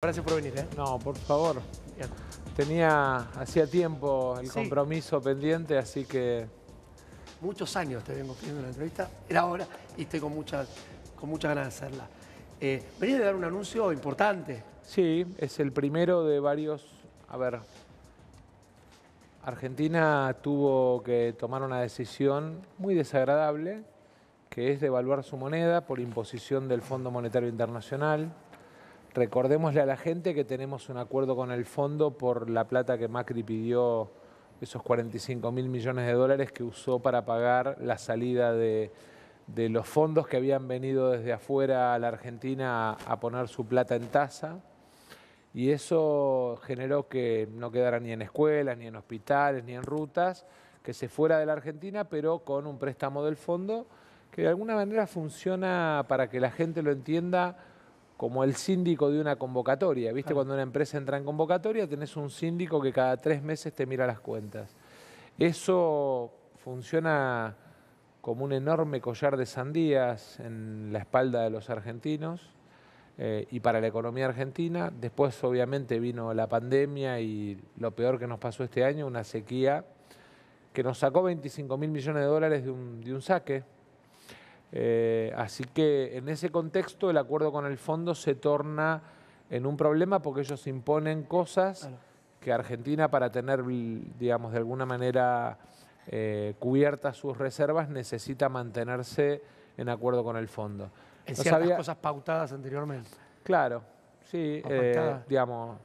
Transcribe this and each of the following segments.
Gracias por venir, ¿eh? No, por favor. Tenía, hacía tiempo el compromiso pendiente, así que... Muchos años te vengo pidiendo la entrevista, era ahora y estoy con muchas, con muchas ganas de hacerla. Eh, de dar un anuncio importante. Sí, es el primero de varios... A ver, Argentina tuvo que tomar una decisión muy desagradable, que es devaluar su moneda por imposición del Fondo Monetario Internacional. Recordémosle a la gente que tenemos un acuerdo con el fondo por la plata que Macri pidió, esos 45 mil millones de dólares que usó para pagar la salida de, de los fondos que habían venido desde afuera a la Argentina a poner su plata en tasa. Y eso generó que no quedara ni en escuelas, ni en hospitales, ni en rutas, que se fuera de la Argentina, pero con un préstamo del fondo que de alguna manera funciona para que la gente lo entienda como el síndico de una convocatoria. ¿Viste? Cuando una empresa entra en convocatoria, tenés un síndico que cada tres meses te mira las cuentas. Eso funciona como un enorme collar de sandías en la espalda de los argentinos eh, y para la economía argentina. Después, obviamente, vino la pandemia y lo peor que nos pasó este año, una sequía que nos sacó 25 mil millones de dólares de un saque eh, así que en ese contexto el acuerdo con el fondo se torna en un problema porque ellos imponen cosas que Argentina para tener, digamos, de alguna manera eh, cubiertas sus reservas necesita mantenerse en acuerdo con el fondo. En cosas pautadas anteriormente. Claro, sí, eh, digamos,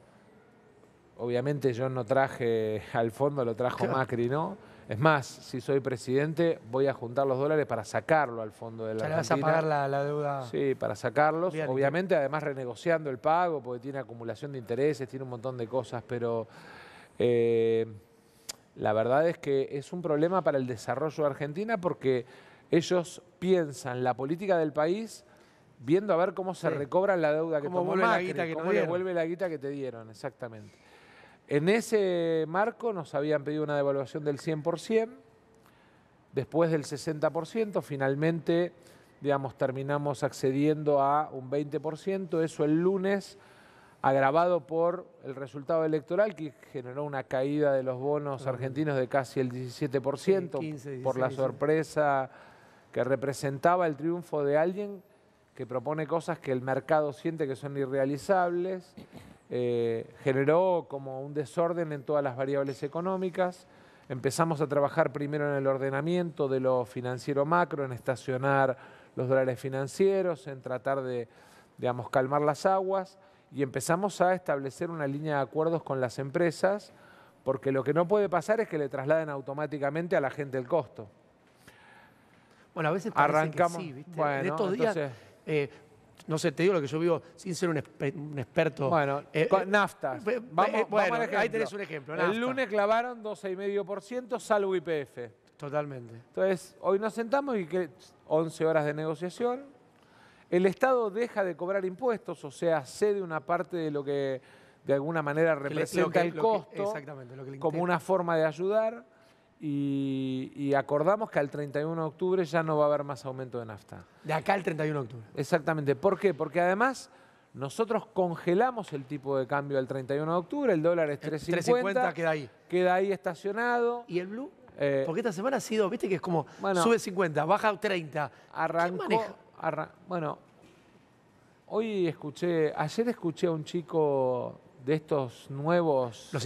obviamente yo no traje al fondo, lo trajo Macri, ¿no? Es más, si soy presidente, voy a juntar los dólares para sacarlo al fondo de la deuda. la, deuda? Sí, para sacarlos. Obviamente, además renegociando el pago, porque tiene acumulación de intereses, tiene un montón de cosas, pero eh, la verdad es que es un problema para el desarrollo de Argentina porque ellos piensan la política del país viendo a ver cómo se recobra recobran la deuda que tomó Macri, la guita cómo le vuelve la guita que te dieron, exactamente. En ese marco nos habían pedido una devaluación del 100%, después del 60%, finalmente, digamos, terminamos accediendo a un 20%, eso el lunes, agravado por el resultado electoral que generó una caída de los bonos argentinos de casi el 17%, por la sorpresa que representaba el triunfo de alguien que propone cosas que el mercado siente que son irrealizables eh, generó como un desorden en todas las variables económicas. Empezamos a trabajar primero en el ordenamiento de lo financiero macro, en estacionar los dólares financieros, en tratar de, digamos, calmar las aguas y empezamos a establecer una línea de acuerdos con las empresas, porque lo que no puede pasar es que le trasladen automáticamente a la gente el costo. Bueno, a veces parece Arrancamos, Bueno, entonces... Eh, no sé, te digo lo que yo vivo sin ser un, experto. Bueno, eh, eh, nafta. Eh, vamos, bueno, ahí tenés un ejemplo. El lunes clavaron 12,5%, salvo IPF. Totalmente. Entonces, hoy nos sentamos y que 11 horas de negociación. El Estado deja de cobrar impuestos, o sea, cede una parte de lo que de alguna manera representa el costo exactamente, como una forma de ayudar y, acordamos que al 31 de octubre ya no va a haber más aumento de nafta. De acá al 31 de octubre. Exactamente. ¿Por qué? Porque además nosotros congelamos el tipo de cambio al 31 de octubre, el dólar es 350. Eh, 3.50 queda ahí. Queda ahí estacionado. ¿Y el blue? Eh, Porque esta semana ha sido, viste que es como sube 50, baja 30. Arrancó, bueno, hoy escuché, ayer escuché a un chico de estos nuevos Los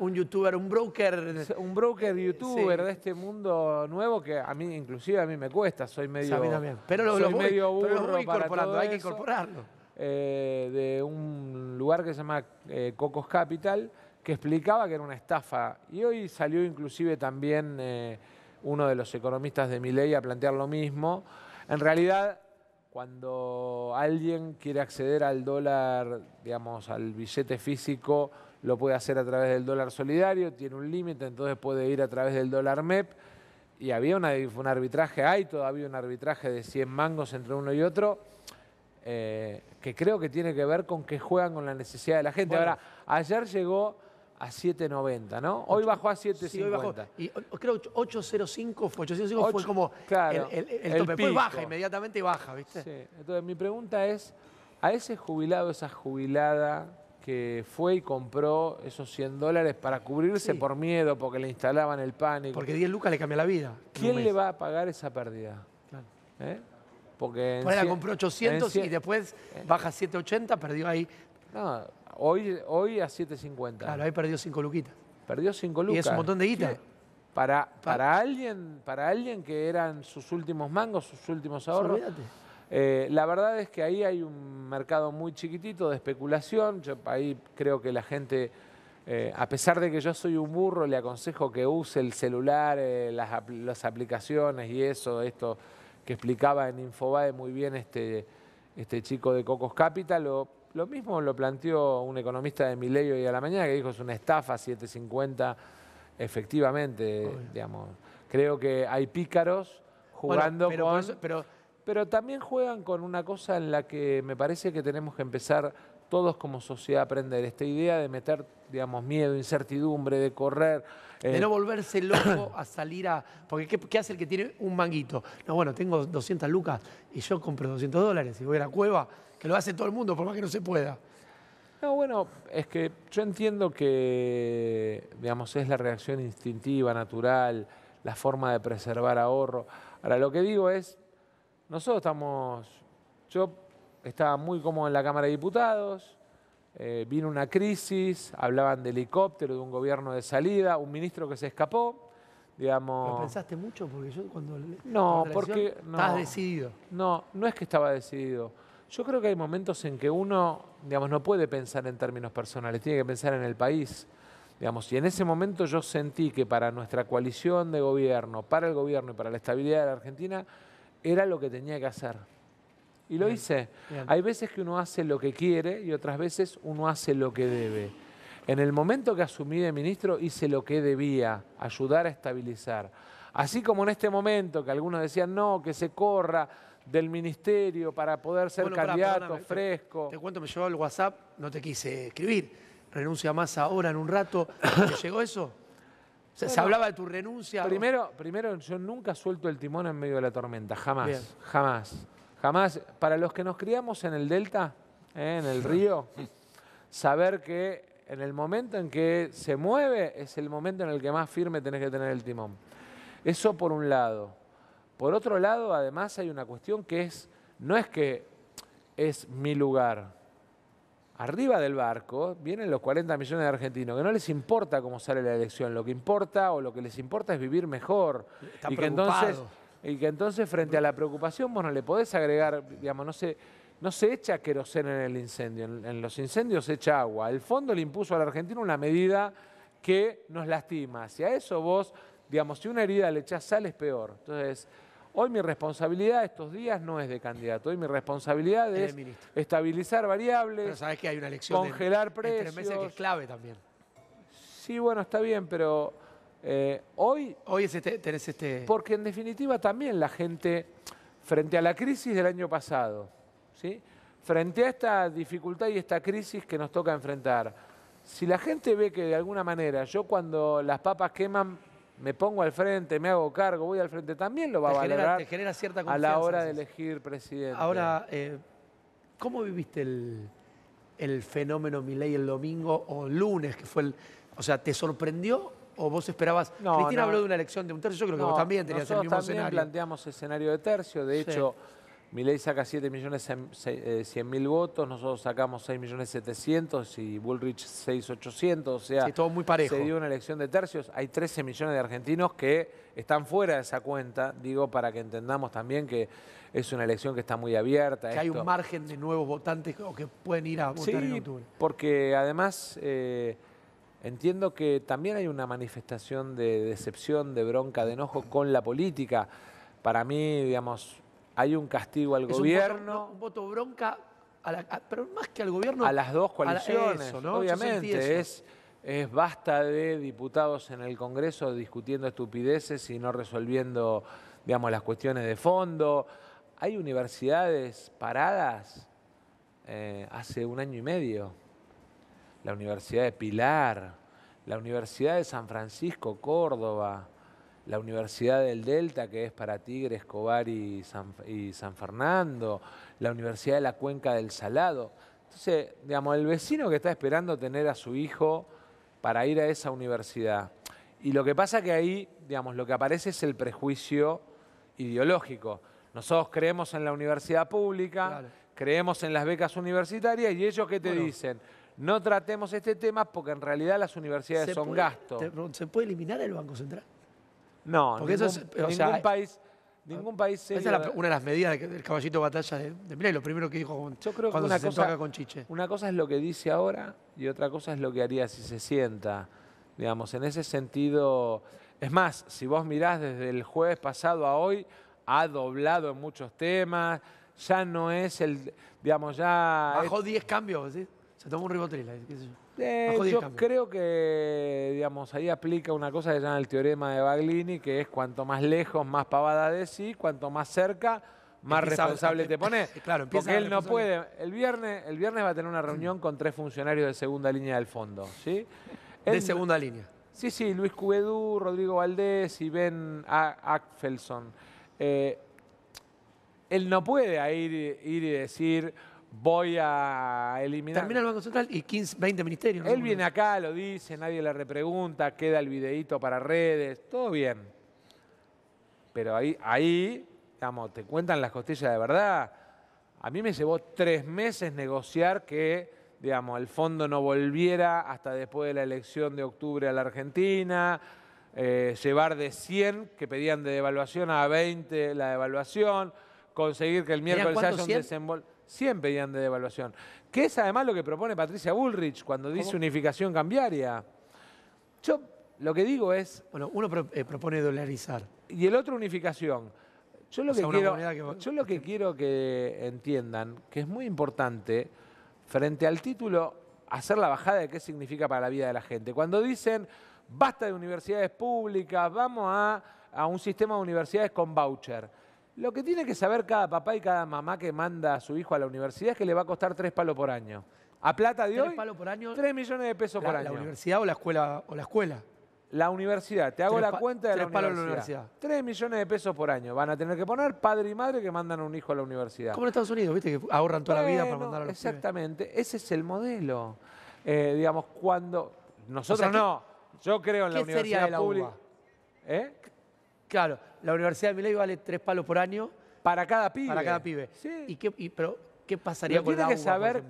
un, youtuber, un broker. Un broker youtuber de este mundo nuevo que a mí, inclusive a mí me cuesta, soy medio. Pero lo, soy burro hay que incorporarlo. Eh, de un lugar que se llama eh, Cocos Capital, que explicaba que era una estafa. Y hoy salió inclusive también eh, uno de los economistas de mi ley a plantear lo mismo. En realidad, cuando alguien quiere acceder al dólar, digamos, al billete físico, lo puede hacer a través del dólar solidario, tiene un límite, entonces puede ir a través del dólar MEP. Y había un arbitraje, hay todavía un arbitraje de 100 mangos entre uno y otro, eh, que creo que tiene que ver con que juegan con la necesidad de la gente. Ahora, ayer llegó a 7.90, ¿no? Hoy bajó a 7.50. hoy bajó. Y creo 8.05 fue, fue como claro, el, tope. Después baja, inmediatamente y baja, ¿viste? Sí. Entonces, mi pregunta es, a ese jubilado, esa jubilada que fue y compró esos 100 dólares para cubrirse por miedo, porque le instalaban el pánico. Porque 10 lucas le cambia la vida. ¿Quién le va a pagar esa pérdida? Claro. ¿Eh? Porque... Bueno, compró 800 y después eh. baja a 780, perdió ahí no, hoy, hoy a 7.50. Claro, ahí perdió 5 luquitas. Perdió 5 lucas. Y es un montón de guita. Para, para, alguien, para alguien que eran sus últimos mangos, sus últimos ahorros. Eh, la verdad es que ahí hay un mercado muy chiquitito de especulación. Yo ahí creo que la gente, eh, a pesar de que yo soy un burro, le aconsejo que use el celular, eh, las, aplicaciones y eso, esto que explicaba en Infobae muy bien este, este chico de Cocos Capital. Lo mismo lo planteó un economista de Milenio hoy a la mañana que dijo es una estafa 750 efectivamente, digamos. Creo que hay pícaros jugando pero, con... pero... también juegan con una cosa en la que me parece que tenemos que empezar todos como sociedad a aprender. Esta idea de meter, digamos, miedo, incertidumbre, de correr. Eh, de no volverse loco a salir a... Porque ¿qué, ¿qué, hace el que tiene un manguito? No, bueno, tengo 200 lucas y yo compro 200 dólares y voy a la cueva que lo hace todo el mundo, por más que no se pueda. No, bueno, es que yo entiendo que, digamos, es la reacción instintiva, natural, la forma de preservar ahorro. Ahora, lo que digo es, nosotros estamos, yo estaba muy cómodo en la Cámara de Diputados, eh, vino una crisis, hablaban de helicóptero, de un gobierno de salida, un ministro que se escapó, digamos... ¿Lo pensaste mucho? Porque yo cuando... No, porque... No, estás decidido. No, no es que estaba decidido yo creo que hay momentos en que uno, digamos, no puede pensar en términos personales, tiene que pensar en el país. Digamos, y en ese momento yo sentí que para nuestra coalición de gobierno, para el gobierno y para la estabilidad de la Argentina, era lo que tenía que hacer. Y lo hice. Hay veces que uno hace lo que quiere y otras veces uno hace lo que debe. En el momento que asumí de ministro hice lo que debía, ayudar a estabilizar. Así como en este momento que algunos decían, no, que se corra, del ministerio para poder ser candidato fresco. Te, cuento, me llegó el WhatsApp, no te quise escribir. Renuncia más ahora en un rato. llegó eso? se hablaba de tu renuncia. Primero, primero, yo nunca suelto el timón en medio de la tormenta, jamás, jamás, jamás. Para los que nos criamos en el delta, ¿eh? en el río, saber que en el momento en que se mueve es el momento en el que más firme tenés que tener el timón. Eso por un lado. Por otro lado, además hay una cuestión que es, no es que es mi lugar. Arriba del barco vienen los 40 millones de argentinos, que no les importa cómo sale la elección, lo que importa o lo que les importa es vivir mejor. y que entonces y que entonces frente a la preocupación vos no le podés agregar, digamos, no se, no se echa queroseno en el incendio, en, los incendios se echa agua. El fondo le impuso al argentino una medida que nos lastima. Si a eso vos, digamos, si una herida le echás sal es peor. Entonces, Hoy mi responsabilidad estos días no es de candidato, hoy mi responsabilidad es estabilizar variables, que hay una elección congelar precios. clave también. Sí, bueno, está bien, pero eh, hoy... Hoy es este, tenés este... Porque en definitiva también la gente, frente a la crisis del año pasado, ¿sí? frente a esta dificultad y esta crisis que nos toca enfrentar, si la gente ve que de alguna manera yo cuando las papas queman me pongo al frente, me hago cargo, voy al frente, también lo va a valorar cierta confianza, a la hora de elegir presidente. Ahora, eh, ¿cómo viviste el, fenómeno Milei el domingo o lunes, que fue O sea, ¿te sorprendió o vos esperabas... Cristina habló de una elección de un tercio, yo creo que vos también tenías el mismo también planteamos escenario de tercio, de hecho... Milei saca 7 millones 100 eh, mil votos, nosotros sacamos 6 millones 700 y Bullrich 6.800, o sea, todo muy parejo. se dio una elección de tercios. Hay 13 millones de argentinos que están fuera de esa cuenta, digo, para que entendamos también que es una elección que está muy abierta. Que hay un margen de nuevos votantes o que pueden ir a votar en octubre. porque además eh, entiendo que también hay una manifestación de decepción, de bronca, de enojo con la política. Para mí, digamos, hay un castigo al gobierno. Un voto, bronca, pero más que al gobierno. A las dos coaliciones, obviamente. Es, es basta de diputados en el Congreso discutiendo estupideces y no resolviendo, digamos, las cuestiones de fondo. Hay universidades paradas eh, hace un año y medio. La Universidad de Pilar, la Universidad de San Francisco, Córdoba, la Universidad del Delta, que es para Tigre, Escobar y San, Fernando, la Universidad de la Cuenca del Salado. Entonces, digamos, el vecino que está esperando tener a su hijo para ir a esa universidad. Y lo que pasa que ahí, digamos, lo que aparece es el prejuicio ideológico. Nosotros creemos en la universidad pública, creemos en las becas universitarias y ellos qué te dicen, no tratemos este tema porque en realidad las universidades son gasto. ¿Se puede eliminar el Banco Central? No, Porque ningún, eso país... Ningún Esa es una de las medidas del caballito de batalla de, de y lo primero que dijo yo creo cuando que se cosa, con Chiche. Una cosa es lo que dice ahora y otra cosa es lo que haría si se sienta. Digamos, en ese sentido, es más, si vos mirás desde el jueves pasado a hoy, ha doblado en muchos temas, ya no es el, digamos, ya... Bajó 10 cambios, ¿sí? se tomó un ribotril, qué sé yo. Eh, yo creo que, digamos, ahí aplica una cosa que se llama el teorema de Baglini, que es cuanto más lejos, más pavada de sí, cuanto más cerca, más responsable te em- pone. Claro, porque él no puede. El viernes, el viernes va a tener una reunión con tres funcionarios de segunda línea del fondo, ¿sí? de segunda línea. Sí, sí, Luis Cubedú, Rodrigo Valdés y Ben Ackfelson. Eh, él no puede ir, ir y decir voy a eliminar. Termina el Banco Central y 15, 20 ministerios. Él viene acá, lo dice, nadie le repregunta, queda el videíto para redes, todo bien. Pero ahí, ahí, digamos, te cuentan las costillas de verdad. A mí me llevó tres meses negociar que, digamos, el fondo no volviera hasta después de la elección de octubre a la Argentina, eh, llevar de 100 que pedían de devaluación a 20 la devaluación, conseguir que el miércoles haya un desembolso Siempre pedían de devaluación. ¿Qué es además lo que propone Patricia Bullrich cuando dice unificación cambiaria. Yo lo que digo es... Bueno, uno eh, propone dolarizar. Y el otro unificación. Yo lo, que quiero, que... yo lo que quiero que entiendan, que es muy importante, frente al título, hacer la bajada de qué significa para la vida de la gente. Cuando dicen, basta de universidades públicas, vamos a, a un sistema de universidades con voucher. Lo que tiene que saber cada papá y cada mamá que manda a su hijo a la universidad es que le va a costar tres palos por año. A plata de ¿Tres hoy, palos por año? tres millones de pesos por año. ¿La universidad o la escuela? O la, escuela. la universidad, te hago la cuenta de la universidad. la universidad. Tres millones de pesos por año. Van a tener que poner padre y madre que mandan a un hijo a la universidad. Como en Estados Unidos, viste, que ahorran toda la vida para mandar a los Exactamente, ese es el modelo. Eh, digamos, cuando... Nosotros no, yo creo en la universidad la pública. ¿Eh? Claro, la Universidad de milán vale tres palos por año. Para cada pibe. Para cada pibe. Sí. ¿Y qué, pero, ¿qué pasaría que saber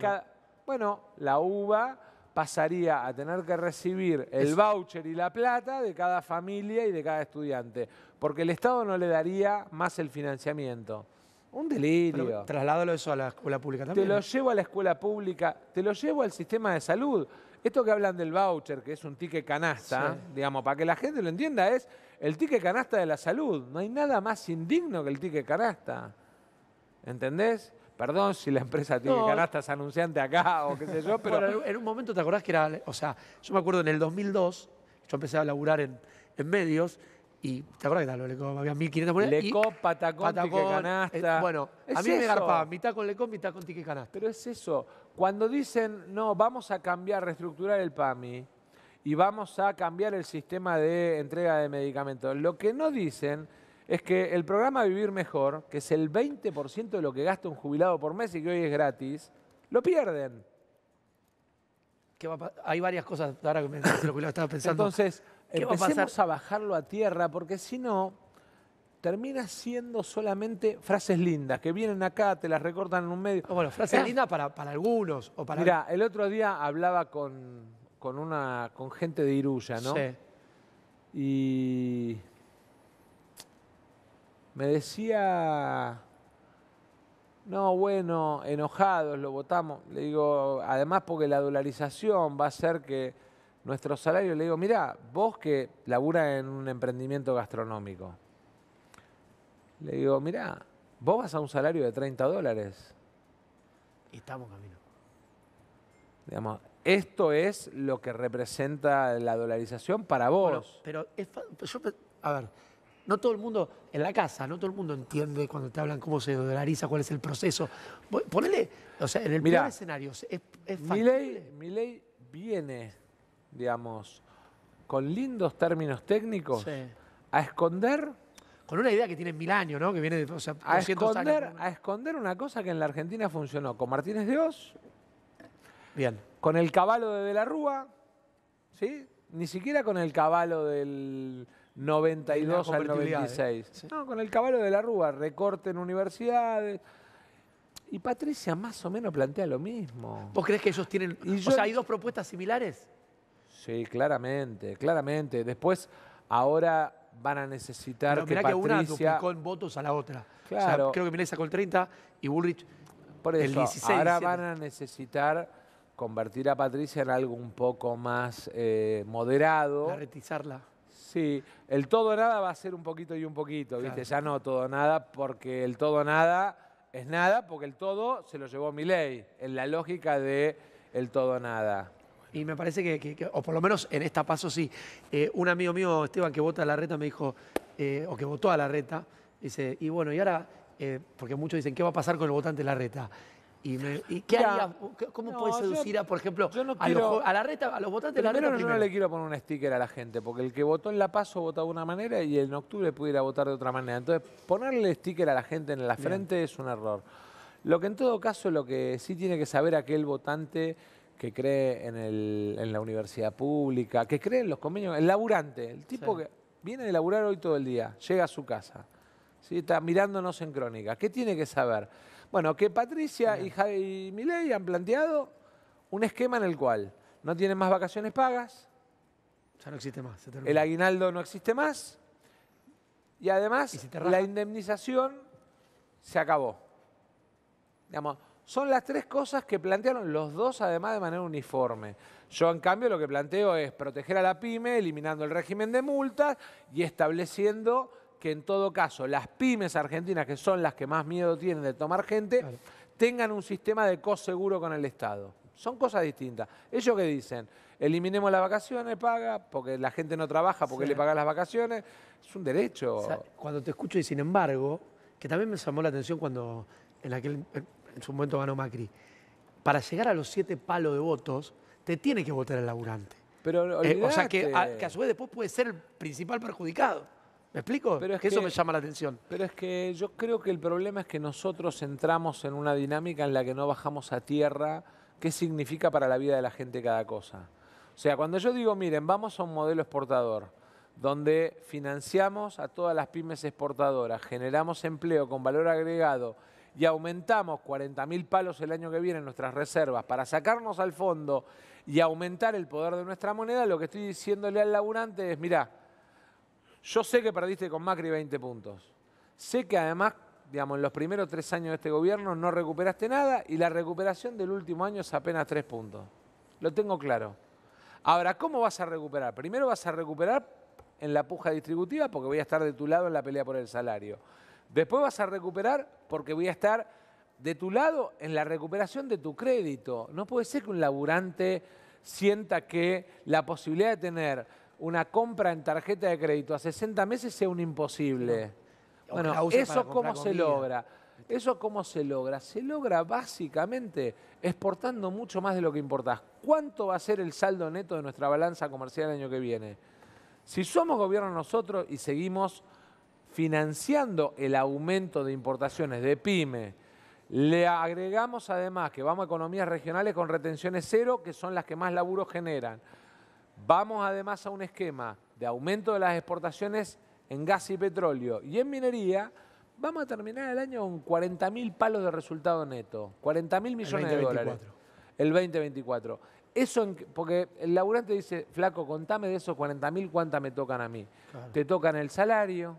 Bueno, la UBA pasaría a tener que recibir el voucher y la plata de cada familia y de cada estudiante, porque el Estado no le daría más el financiamiento. Un delirio. trasládalo eso a la escuela pública también. Te lo llevo a la escuela pública, te lo llevo al sistema de salud. Esto que hablan del voucher, que es un ticket canasta, digamos, para que la gente lo entienda, es el tique canasta de la salud. No hay nada más indigno que el tique canasta. ¿Entendés? Perdón si la empresa tiene canasta canastas anunciante acá o qué sé yo, pero... en un momento, ¿te acordás que era...? O sea, yo me acuerdo en el 2002, yo empecé a laburar en, medios y ¿te acordás que tal? Lecom, había 1500 monedas. Lecom, Patacón, Tique eh, Canasta. bueno, a mí me me garpaba mitad con Lecom, mitad con Tique Canasta. Pero es eso. Cuando dicen, no, vamos a cambiar, reestructurar el PAMI, y vamos a cambiar el sistema de entrega de medicamentos. Lo que no dicen es que el programa Vivir Mejor, que es el 20% de lo que gasta un jubilado por mes y que hoy es gratis, lo pierden. hay varias cosas ahora que me lo estaba pensando. Entonces, empecemos a, bajarlo a tierra, porque si no, termina siendo solamente frases lindas, que vienen acá, te las recortan en un medio. Ah, bueno, frases eh. lindas para, para algunos. O para... Mira, el otro día hablaba con con, una, con gente de Iruya, ¿no? Sí. Y me decía, no, bueno, enojados, lo votamos. Le digo, además porque la dolarización va a hacer que nuestro salario, le digo, mira, vos que labura en un emprendimiento gastronómico, le digo, mira, vos vas a un salario de 30 dólares. Y estamos camino. Digamos, esto es lo que representa la dolarización para vos. pero yo, a ver, no todo el mundo en la casa, no todo el mundo entiende cuando te hablan cómo se dolariza, cuál es el proceso. Ponele, o sea, en el primer escenario, es, es mi ley, viene, digamos, con lindos términos técnicos, a esconder... Con una idea que tiene mil años, ¿no? Que viene a esconder, A esconder una cosa que en la Argentina funcionó con Martínez de Oz. Bien con el caballo de, de la Rúa, ¿sí? Ni siquiera con el caballo del 92 al 96. ¿eh? No, con el caballo de la Rúa, recorte en universidades. Y Patricia más o menos plantea lo mismo. ¿Vos crees que ellos tienen... o sea, ¿hay dos propuestas similares? Sí, claramente, claramente. Después, ahora van a necesitar Pero mirá que, una duplicó en votos a la otra. Claro. O sea, creo que Milei sacó el 30 y Bullrich por eso, Ahora van a necesitar convertir a Patricia en algo un poco más eh, moderado. retizarla. Sí, el todo nada va a ser un poquito y un poquito, ¿viste? Ya no todo nada, porque el todo nada es nada, porque el todo se lo llevó mi ley, en la lógica de el todo nada. Y me parece que, o por lo menos en esta paso sí, eh, un amigo mío, Esteban, que vota a la reta, me dijo, eh, o que votó a la reta, dice, y bueno, y ahora, porque muchos dicen, ¿qué va a pasar con el votante de la reta? Y, qué haría, ¿Cómo puede seducir a, por ejemplo, a, los, votantes de la reta? no le quiero poner un sticker a la gente, porque el que votó en La Paso votó de una manera y en octubre pudiera votar de otra manera. Entonces, ponerle sticker a la gente en la frente es un error. Lo que en todo caso, lo que sí tiene que saber aquel votante que cree en, la universidad pública, que cree en los convenios, el laburante, el tipo que viene de laburar hoy todo el día, llega a su casa, está mirándonos en crónica. ¿Qué tiene que saber? Bueno, que Patricia y, Javi Milei han planteado un esquema en el cual no tienen más vacaciones pagas. Ya no existe más. el aguinaldo no existe más. Y además, la indemnización se acabó. son las tres cosas que plantearon los dos, además de manera uniforme. Yo, en cambio, lo que planteo es proteger a la pyme, eliminando el régimen de multas y estableciendo que en todo caso las pymes argentinas, que son las que más miedo tienen de tomar gente, tengan un sistema de coseguro con el Estado. Son cosas distintas. Ellos que dicen, eliminemos las vacaciones, paga, porque la gente no trabaja, porque le pagan las vacaciones, es un derecho. cuando te escucho y sin embargo, que también me llamó la atención cuando en aquel en su momento ganó Macri, para llegar a los siete palos de votos, te tiene que votar el laburante. Pero eh, o sea que a, que a su vez después puede ser el principal perjudicado. ¿Me explico? Pero es que eso me llama la atención. Pero es que yo creo que el problema es que nosotros entramos en una dinámica en la que no bajamos a tierra qué significa para la vida de la gente cada cosa. O sea, cuando yo digo, miren, vamos a un modelo exportador, donde financiamos a todas las pymes exportadoras, generamos empleo con valor agregado y aumentamos 40.000 palos el año que viene en nuestras reservas para sacarnos al fondo y aumentar el poder de nuestra moneda, lo que estoy diciéndole al laburante es, mirá, yo sé que perdiste con Macri 20 puntos. Sé que además, digamos, en los primeros tres años de este gobierno no recuperaste nada y la recuperación del último año es apenas tres puntos. Lo tengo claro. Ahora, ¿cómo vas a recuperar? Primero vas a recuperar en la puja distributiva porque voy a estar de tu lado en la pelea por el salario. Después vas a recuperar porque voy a estar de tu lado en la recuperación de tu crédito. No puede ser que un laburante sienta que la posibilidad de tener una compra en tarjeta de crédito a 60 meses sea un imposible. Bueno, ¿eso cómo se logra? ¿Eso cómo se logra? Se logra básicamente exportando mucho más de lo que importás. ¿Cuánto va a ser el saldo neto de nuestra balanza comercial el año que viene? Si somos gobierno nosotros y seguimos financiando el aumento de importaciones de pyme, le agregamos además que vamos a economías regionales con retenciones cero, que son las que más laburo generan. Vamos además a un esquema de aumento de las exportaciones en gas y petróleo y en minería, vamos a terminar el año con 40.000 palos de resultado neto, 40.000 millones de dólares. El 2024. Eso, porque el laburante dice, flaco, contame de esos 40.000 cuántas me tocan a mí. Te tocan el salario,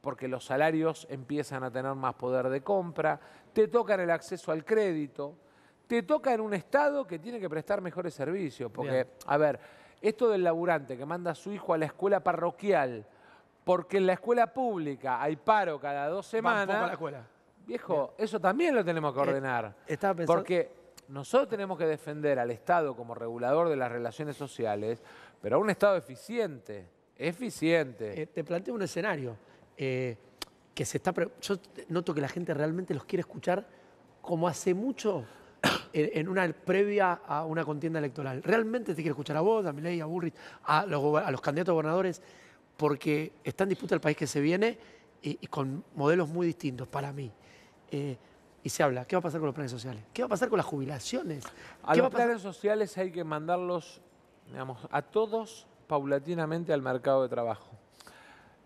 porque los salarios empiezan a tener más poder de compra, te tocan el acceso al crédito, te toca en un Estado que tiene que prestar mejores servicios, porque, a ver, esto del laburante que manda a su hijo a la escuela parroquial, porque en la escuela pública hay paro cada dos semanas. la escuela. Viejo, eso también lo tenemos que eh, ordenar. Estaba Porque nosotros tenemos que defender al Estado como regulador de las relaciones sociales, pero a un Estado eficiente. Eficiente. Eh, te planteo un escenario eh, que se está. Yo noto que la gente realmente los quiere escuchar como hace mucho en una previa a una contienda electoral. Realmente te quiere escuchar a vos, a Milei, a Bullrich, a los, a los candidatos gobernadores, porque está en disputa el país que se viene y, con modelos muy distintos para mí. Eh, y se habla, ¿qué va a pasar con los planes sociales? ¿Qué va a pasar con las jubilaciones? A los planes sociales hay que mandarlos, digamos, a todos paulatinamente al mercado de trabajo.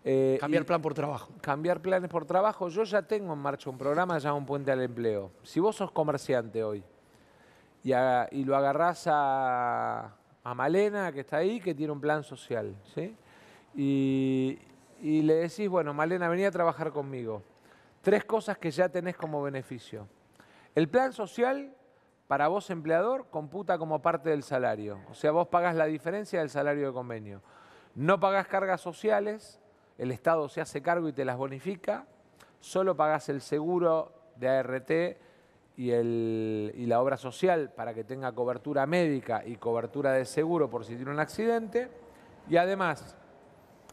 Eh, cambiar plan por trabajo. Cambiar planes por trabajo. Yo ya tengo en marcha un programa llamado Un Puente al Empleo. Si vos sos comerciante hoy, y, lo agarrás a, Malena, que está ahí, que tiene un plan social, ¿sí? Y, y le decís, bueno, Malena, vení a trabajar conmigo. Tres cosas que ya tenés como beneficio. El plan social para vos empleador computa como parte del salario. O sea, vos pagás la diferencia del salario de convenio. No pagás cargas sociales, el Estado se hace cargo y te las bonifica, solo pagás el seguro de ART y, la obra social para que tenga cobertura médica y cobertura de seguro por si tiene un accidente. Y además,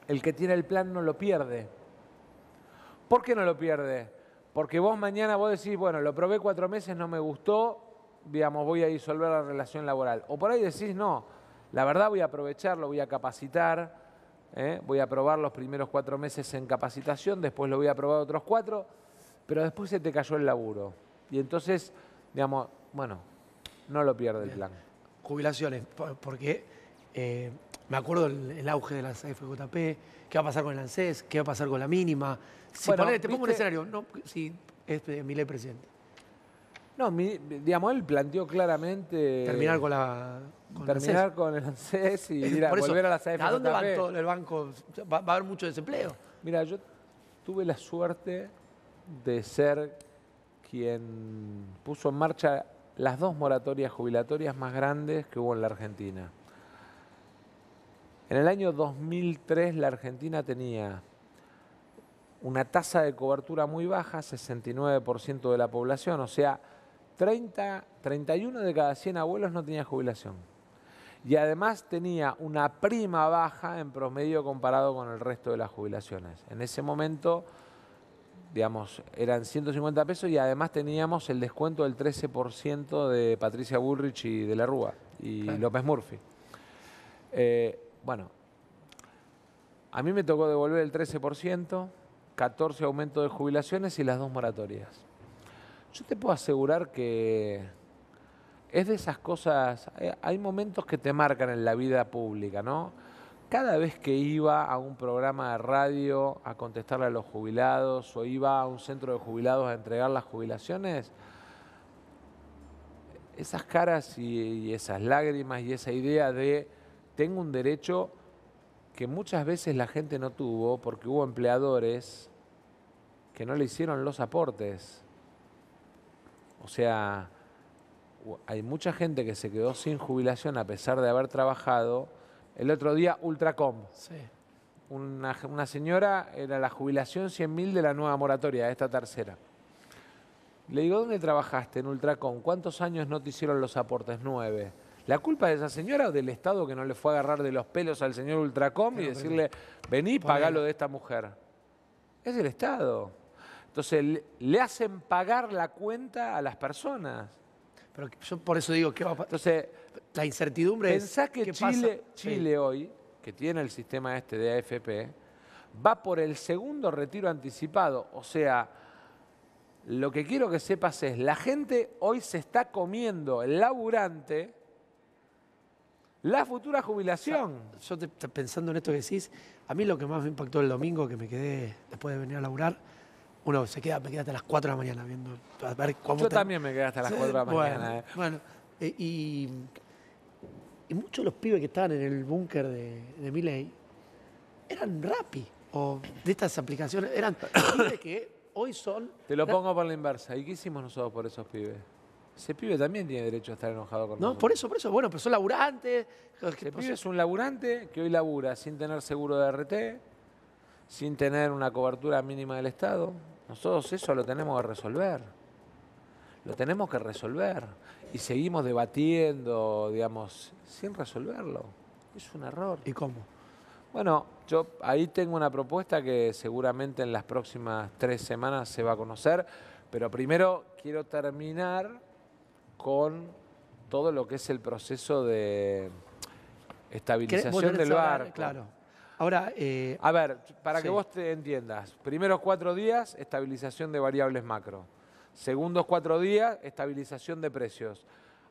el que tiene el plan no lo pierde. ¿Por qué no lo pierde? Porque vos mañana vos decís, bueno, lo probé cuatro meses, no me gustó, digamos, voy a disolver la relación laboral. O por ahí decís, no, la verdad voy a aprovecharlo, voy a capacitar, ¿eh? voy a probar los primeros cuatro meses en capacitación, después lo voy a probar otros cuatro, pero después se te cayó el laburo. Y entonces, digamos, bueno, no lo pierde el plan. Jubilaciones, porque eh, me acuerdo el, auge de las FJP, qué va a pasar con el ANSES, qué va a pasar con la mínima. Si te pongo un escenario, no, es eh, mi ley presidente. No, digamos, él planteó claramente... Terminar con la... Con terminar con el ANSES y volver a las AFJP. ¿A dónde va todo el banco? va a haber mucho desempleo. Mira, yo tuve la suerte de ser quien puso en marcha las dos moratorias jubilatorias más grandes que hubo en la Argentina. En el año 2003 la Argentina tenía una tasa de cobertura muy baja, 69% de la población, o sea, 31 de cada 100 abuelos no tenía jubilación. Y además tenía una prima baja en promedio comparado con el resto de las jubilaciones. En ese momento digamos, eran 150 pesos y además teníamos el descuento del 13% de Patricia Bullrich y de la Rúa y López Murphy. Eh, bueno, a mí me tocó devolver el 13%, 14 aumento de jubilaciones y las dos moratorias. Yo te puedo asegurar que es de esas cosas, eh, hay momentos que te marcan en la vida pública, ¿no? cada vez que iba a un programa de radio a contestarle a los jubilados o iba a un centro de jubilados a entregar las jubilaciones, esas caras y, esas lágrimas y esa idea de tengo un derecho que muchas veces la gente no tuvo porque hubo empleadores que no le hicieron los aportes. O sea, hay mucha gente que se quedó sin jubilación a pesar de haber trabajado el otro día Ultracom. Sí. Una, señora, era la jubilación 100.000 de la nueva moratoria, esta tercera. Le digo, ¿dónde trabajaste en Ultracom? ¿Cuántos años no te hicieron los aportes? Nueve. ¿La culpa de esa señora o del Estado que no le fue a agarrar de los pelos al señor Ultracom y decirle, vení, pagalo de esta mujer? Es el Estado. Entonces, le hacen pagar la cuenta a las personas. Pero yo por eso digo, ¿qué va a pasar? Entonces, la incertidumbre Pensá es, que Chile, Chile hoy, que tiene el sistema este de AFP, va por el segundo retiro anticipado. O sea, lo que quiero que sepas es, la gente hoy se está comiendo, el laburante, la futura jubilación. yo te, pensando en esto que decís, a mí lo que más me impactó el domingo, que me quedé después de venir a laburar, uno se queda, me quedé hasta las 4 de la mañana viendo. yo también me quedé hasta las 4 de la mañana. ¿eh? Bueno, eh, y y muchos de los pibes que estaban en el búnker de, de Miley eran Rappi o de estas aplicaciones. Eran pibes que hoy son. Te lo pongo por la inversa. ¿Y qué hicimos nosotros por esos pibes? Ese pibe también tiene derecho a estar enojado con nosotros. No, por eso, por eso. Bueno, pero son laburantes. Ese pibe es un laburante que hoy labura sin tener seguro de RT, sin tener una cobertura mínima del Estado. Nosotros eso lo tenemos que resolver. Lo tenemos que resolver y seguimos debatiendo, digamos, sin resolverlo. Es un error. ¿Y cómo? Bueno, yo ahí tengo una propuesta que seguramente en las próximas tres semanas se va a conocer, pero primero quiero terminar con todo lo que es el proceso de estabilización del bar. Claro. Ahora, eh, a ver, para que vos te entiendas, primeros cuatro días, estabilización de variables macro. Segundos cuatro días, estabilización de precios.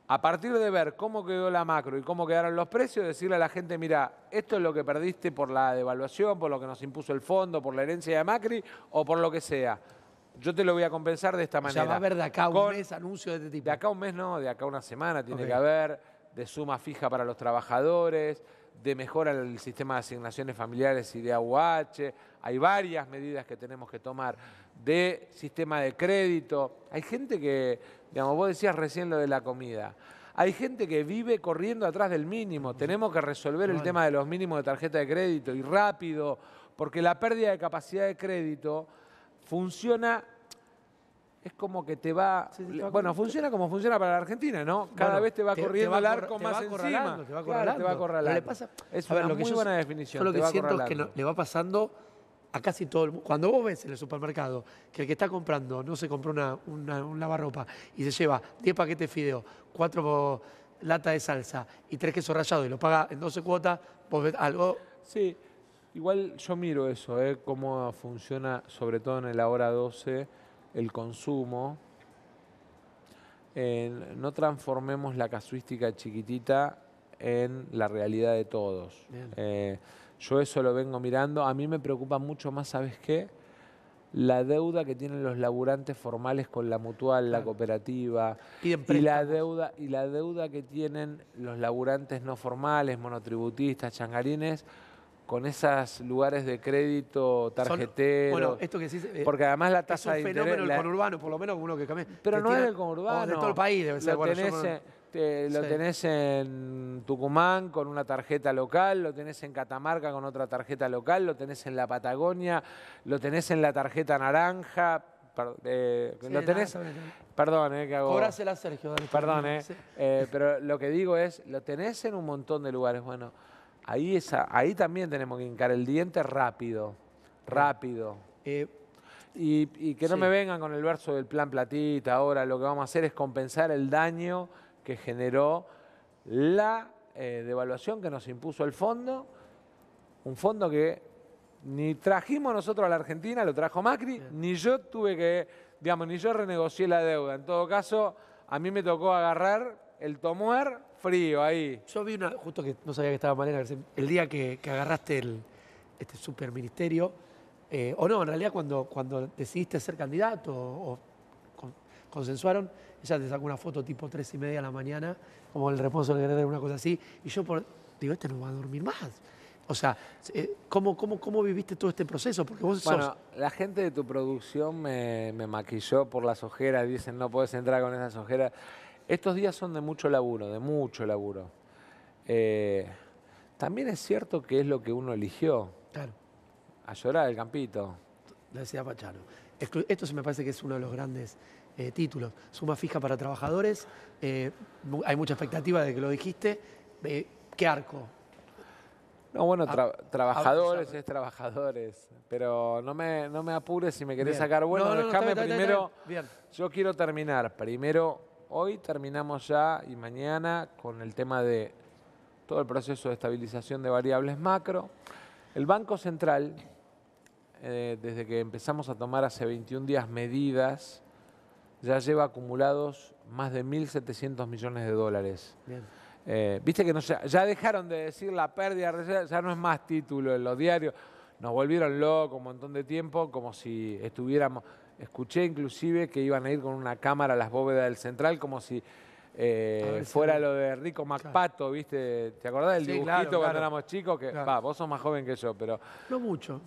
A partir de ver cómo quedó la macro y cómo quedaron los precios, decirle a la gente, mira, esto es lo que perdiste por la devaluación, por lo que nos impuso el fondo, por la herencia de Macri o por lo que sea. Yo te lo voy a compensar de esta manera. O va a haber de acá a un mes anuncio de este tipo. De acá un mes no, de acá una semana tiene que haber, de suma fija para los trabajadores, de mejora en el sistema de asignaciones familiares y de AUH. Hay varias medidas que tenemos que tomar de sistema de crédito. Hay gente que, digamos, vos decías recién lo de la comida. Hay gente que vive corriendo atrás del mínimo. Tenemos que resolver el tema de los mínimos de tarjeta de crédito y rápido, porque la pérdida de capacidad de crédito funciona es como que te va. bueno, funciona como funciona para la Argentina, ¿no? Cada vez te va corriendo te el arco más encima. Te va Te va corralando. es a una muy definición. Yo lo que siento es que le va pasando a casi todo Cuando vos ves en el supermercado que el que está comprando no se compró una, un lavarropa y se lleva 10 paquetes de fideo, 4 latas de salsa y 3 quesos rallados y lo paga en 12 cuotas, vos ves algo. Sí, igual yo miro eso, eh, cómo funciona, sobre todo en la hora 12, el consumo. no transformemos la casuística chiquitita en la realidad de todos. Eh, yo eso lo vengo mirando. A mí me preocupa mucho más, ¿sabes qué? La deuda que tienen los laburantes formales con la mutual, la cooperativa, y, la deuda, y la deuda que tienen los laburantes no formales, monotributistas, changarines, con esos lugares de crédito tarjetero. bueno, esto que sí, eh, porque además la tasa de Es un fenómeno del conurbano, por lo menos uno que cambia. Pero no es el conurbano. de todo el país debe ser lo tenés en Tucumán con una tarjeta local, lo tenés en Catamarca con otra tarjeta local, lo tenés en la Patagonia, lo tenés en la tarjeta naranja. Eh, lo tenés, perdón, eh, hago, Sergio. perdón, eh, eh, pero lo que digo es, lo tenés en un montón de lugares. Bueno, ahí, ahí también tenemos que hincar el diente rápido, rápido. Eh, y, que no me vengan con el verso del plan platita ahora, lo que vamos a hacer es compensar el daño que generó la eh, devaluación que nos impuso el fondo, un fondo que ni trajimos nosotros a la Argentina, lo trajo Macri, ni yo tuve que, digamos, ni yo renegocié la deuda. En todo caso, a mí me tocó agarrar el tomar frío ahí. Yo vi una, justo que no sabía que estaba manera, el día que, agarraste el, este superministerio, eh, o no, en realidad cuando, cuando decidiste ser candidato o, consensuaron, ya te saco una foto tipo tres y media de la mañana, como el reposo del guerrero, una cosa así, y yo digo, este no va a dormir más. O sea, eh, ¿cómo, cómo, cómo viviste todo este proceso? Porque bueno, la gente de tu producción me, maquilló por las ojeras, dicen, no puedes entrar con esas ojeras. Estos días son de mucho laburo, de mucho laburo. Eh, también es cierto que es lo que uno eligió. Claro. A llorar el campito la decía Pachano. Esto se me parece que es uno de los grandes eh, títulos. Suma fija para trabajadores, eh, hay mucha expectativa de que lo dijiste. Eh, ¿Qué arco? No, bueno, ah, ah, trabajadores es trabajadores, pero no me, no me apures si me querés sacar bueno, primero, yo quiero terminar, primero, hoy terminamos ya y mañana con el tema de todo el proceso de estabilización de variables macro. El Banco Central eh, desde que empezamos a tomar hace 21 días medidas, ya lleva acumulados más de 1.700 millones de dólares. Eh, viste que ya dejaron de decir la pérdida, ya no es más título en los diarios. Nos volvieron locos un montón de tiempo, como si estuviéramos... Escuché inclusive que iban a ir con una cámara a las bóvedas del central, como si eh, fuera lo de Rico MacPato, ¿viste? ¿Te acordás del dibujito cuando éramos chicos? Que, va, vos sos más joven que yo, pero... No mucho.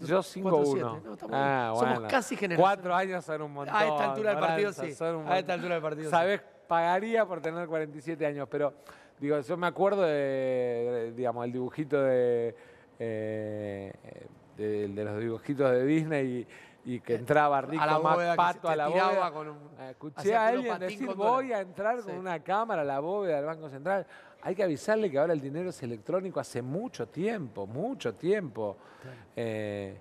Yo 5-1. Ah, Somos casi generosos. Cuatro años son un montón. A esta altura del partido, sí. A esta altura del partido, sabes pagaría por tener 47 años, pero digo, yo me acuerdo de, digamos, el dibujito eh, de, los dibujitos de Disney y, que eh, entraba Rico a Pato a la bóveda. Eh, escuché a alguien decir, voy a entrar con una cámara a la bóveda del Banco Central. Hay que avisarle que ahora el dinero es electrónico hace mucho tiempo, mucho tiempo. Eh,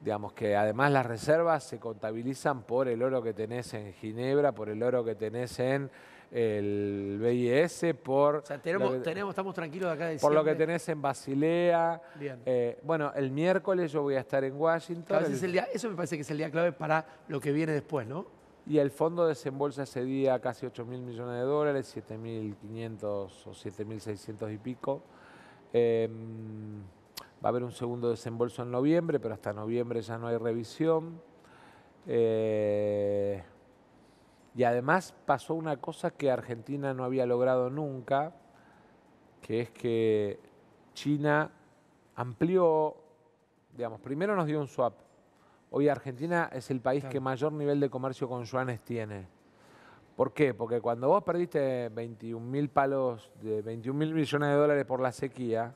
digamos que además las reservas se contabilizan por el oro que tenés en Ginebra, por el oro que tenés en el BIS, por... tenemos, estamos tranquilos acá Por lo que tenés en Basilea. Eh, bueno, el miércoles yo voy a estar en Washington. eso me parece que es el día clave para lo que viene después, ¿no? Y el fondo desembolsa ese día casi 8 mil millones de dólares, 7.500 o 7.600 y pico. Em, va a haber un segundo desembolso en noviembre, pero hasta noviembre ya no hay revisión. Eh, y además pasó una cosa que Argentina no había logrado nunca, que es que China amplió, digamos, primero nos dio un swap Hoy Argentina es el país que mayor nivel de comercio con yuanes tiene. ¿Por qué? Porque cuando vos perdiste 21 mil palos, de 21 mil millones de dólares por la sequía,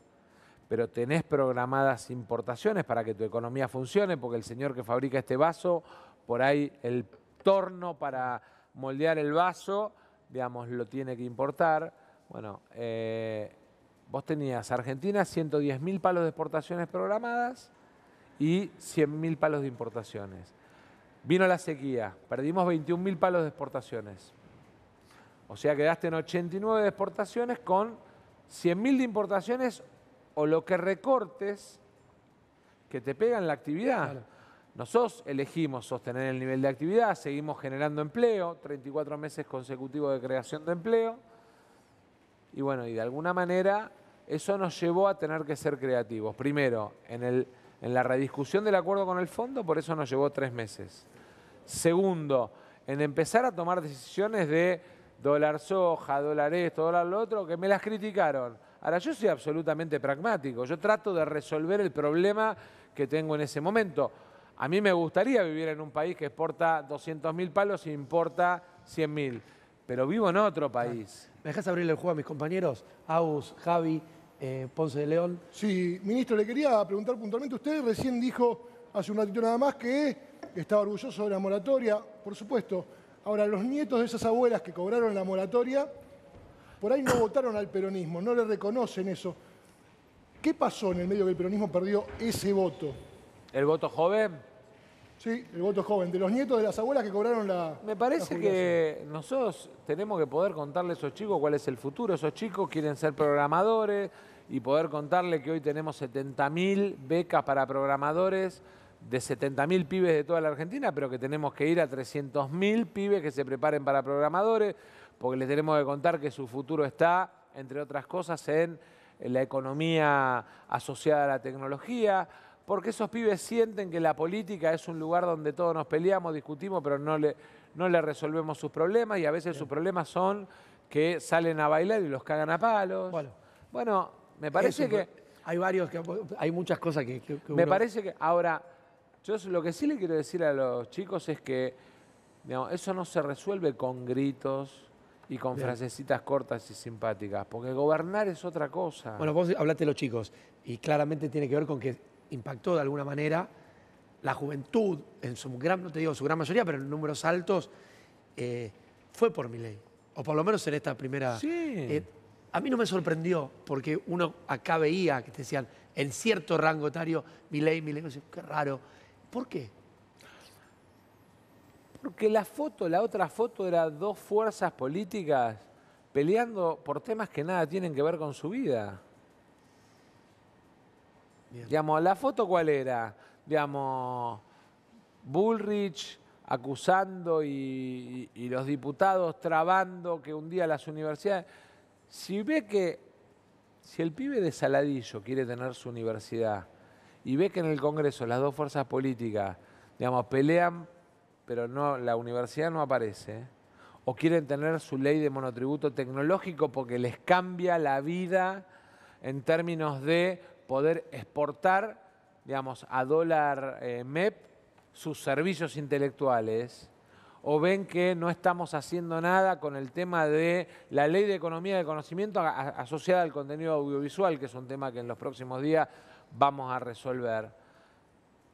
pero tenés programadas importaciones para que tu economía funcione, porque el señor que fabrica este vaso, por ahí el torno para moldear el vaso, digamos, lo tiene que importar. Bueno, eh, vos tenías Argentina 110 mil palos de exportaciones programadas, y 100.000 palos de importaciones. Vino la sequía, perdimos 21.000 palos de exportaciones. O sea, quedaste en 89 de exportaciones con 100.000 de importaciones o lo que recortes que te pegan la actividad. Nosotros elegimos sostener el nivel de actividad, seguimos generando empleo, 34 meses consecutivos de creación de empleo. Y bueno, y de alguna manera eso nos llevó a tener que ser creativos. Primero, en el en la rediscusión del acuerdo con el fondo, por eso nos llevó tres meses. Segundo, en empezar a tomar decisiones de dólar soja, dólar esto, dólar lo otro, que me las criticaron. Ahora, yo soy absolutamente pragmático, yo trato de resolver el problema que tengo en ese momento. A mí me gustaría vivir en un país que exporta 200.000 palos e importa 100.000, pero vivo en otro país. ¿Me dejas abrirle el juego a mis compañeros? Aus, Javi, eh, Ponce de León. Sí, ministro, le quería preguntar puntualmente, usted recién dijo hace un ratito nada más que estaba orgulloso de la moratoria, por supuesto. Ahora, los nietos de esas abuelas que cobraron la moratoria, por ahí no votaron al peronismo, no le reconocen eso. ¿Qué pasó en el medio que el peronismo perdió ese voto? ¿El voto joven? Sí, el voto joven, de los nietos de las abuelas que cobraron la. Me parece que nosotros tenemos que poder contarle a esos chicos cuál es el futuro. Esos chicos quieren ser programadores y poder contarle que hoy tenemos 70.000 becas para programadores de 70.000 pibes de toda la Argentina, pero que tenemos que ir a 300.000 pibes que se preparen para programadores, porque les tenemos que contar que su futuro está, entre otras cosas, en la economía asociada a la tecnología, porque esos pibes sienten que la política es un lugar donde todos nos peleamos, discutimos, pero no le, no le resolvemos sus problemas y a veces sus problemas son que salen a bailar y los cagan a palos. Bueno, me parece que... Hay varios, que, hay muchas cosas que... me parece que ahora, yo lo que sí le quiero decir a los chicos es que eso no se resuelve con gritos, y con frasecitas cortas y simpáticas, porque gobernar es otra cosa. Bueno, vos hablaste de los chicos, y claramente tiene que ver con que impactó de alguna manera la juventud, en su gran, no te digo su gran mayoría, pero en números altos, eh, fue por mi ley. O por lo menos en esta primera. Sí. Eh, a mí no me sorprendió, porque uno acá veía que te decían, en cierto rango tario mi ley, mi ley, qué raro. ¿Por qué? Porque la foto, la otra foto, era dos fuerzas políticas peleando por temas que nada tienen que ver con su vida. Digamos, la foto cuál era? Digamos, Bullrich acusando y, y los diputados trabando que un día las universidades... Si ve que, si el pibe de Saladillo quiere tener su universidad y ve que en el Congreso las dos fuerzas políticas, digamos, pelean, pero no, la universidad no aparece, o quieren tener su ley de monotributo tecnológico porque les cambia la vida en términos de poder exportar, digamos, a dólar eh, MEP sus servicios intelectuales o ven que no estamos haciendo nada con el tema de la ley de economía de conocimiento asociada al contenido audiovisual, que es un tema que en los próximos días vamos a resolver.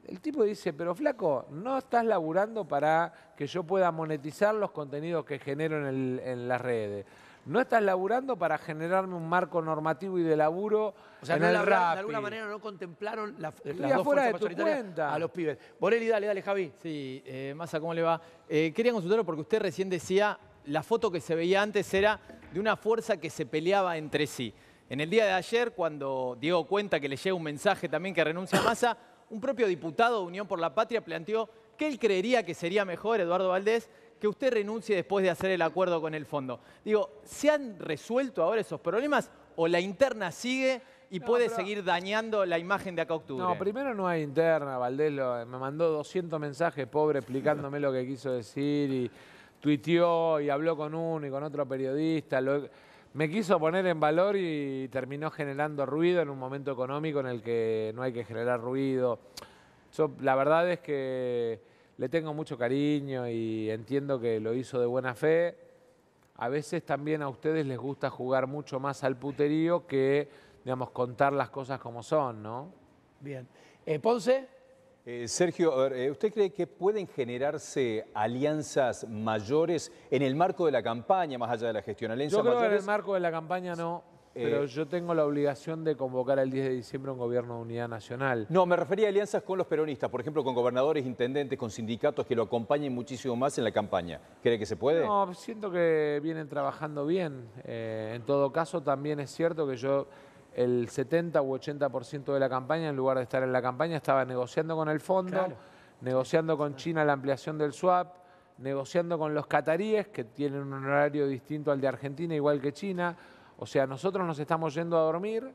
El tipo dice, pero flaco, no estás laburando para que yo pueda monetizar los contenidos que genero en las redes no estás laburando para generarme un marco normativo y de laburo o sea, de alguna manera no contemplaron la, las dos fuerzas de a los pibes. Borelli, dale, dale, Javi. Sí, eh, Massa, ¿cómo le va? Eh, quería consultarlo porque usted recién decía, la foto que se veía antes era de una fuerza que se peleaba entre sí. En el día de ayer, cuando Diego cuenta que le llega un mensaje también que renuncia a Massa, un propio diputado de Unión por la Patria planteó que él creería que sería mejor, Eduardo Valdés, que usted renuncie después de hacer el acuerdo con el fondo. Digo, ¿se han resuelto ahora esos problemas o la interna sigue y puede seguir dañando la imagen de acá octubre. No, primero no hay interna, Valdés me mandó 200 mensajes, pobre, explicándome lo que quiso decir y tuiteó y habló con uno y con otro periodista. me quiso poner en valor y terminó generando ruido en un momento económico en el que no hay que generar ruido. Yo, la verdad es que le tengo mucho cariño y entiendo que lo hizo de buena fe. A veces también a ustedes les gusta jugar mucho más al puterío que, digamos, contar las cosas como son, ¿no? Bien. Eh, Ponce. Eh, Sergio, eh, ¿usted cree que pueden generarse alianzas mayores en el marco de la campaña, más allá de la gestión? Yo creo que en el marco de la campaña no. Pero eh, yo tengo la obligación de convocar el 10 de diciembre un gobierno de unidad nacional. No, me refería a alianzas con los peronistas, por ejemplo, con gobernadores, intendentes, con sindicatos que lo acompañen muchísimo más en la campaña. ¿Cree que se puede? No, siento que vienen trabajando bien. Eh, en todo caso, también es cierto que yo el 70 u 80% de la campaña, en lugar de estar en la campaña, estaba negociando con el fondo, negociando con China la ampliación del swap, negociando con los cataríes, que tienen un horario distinto al de Argentina, igual que China o sea, nosotros nos estamos yendo a dormir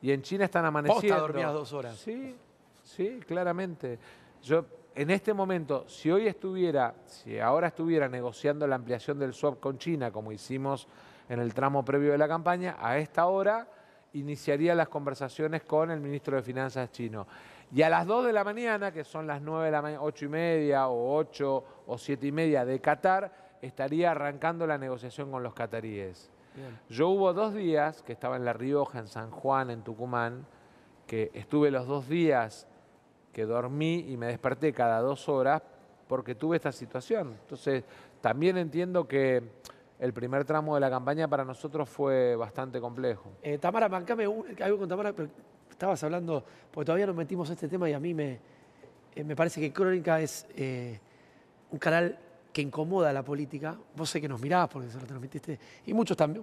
y en China están amaneciendo. Posta dos horas. Sí, sí, claramente. Yo, en este momento, si hoy estuviera, si ahora estuviera negociando la ampliación del swap con China, como hicimos en el tramo previo de la campaña, a esta hora iniciaría las conversaciones con el ministro de Finanzas chino. Y a las 2 de la mañana, que son las nueve de la mañana, 8 y media o 8 o siete y media de Qatar, estaría arrancando la negociación con los cataríes. Yo hubo dos días que estaba en La Rioja, en San Juan, en Tucumán, que estuve los dos días que dormí y me desperté cada dos horas porque tuve esta situación. Entonces, también entiendo que el primer tramo de la campaña para nosotros fue bastante complejo. Eh, Tamara, mancame algo con Tamara, pero estabas hablando, porque todavía nos metimos a este tema y a mí me, eh, me parece que Crónica es eh, un canal que incomoda la política, vos sé que nos mirás porque se lo transmitiste, y muchos también,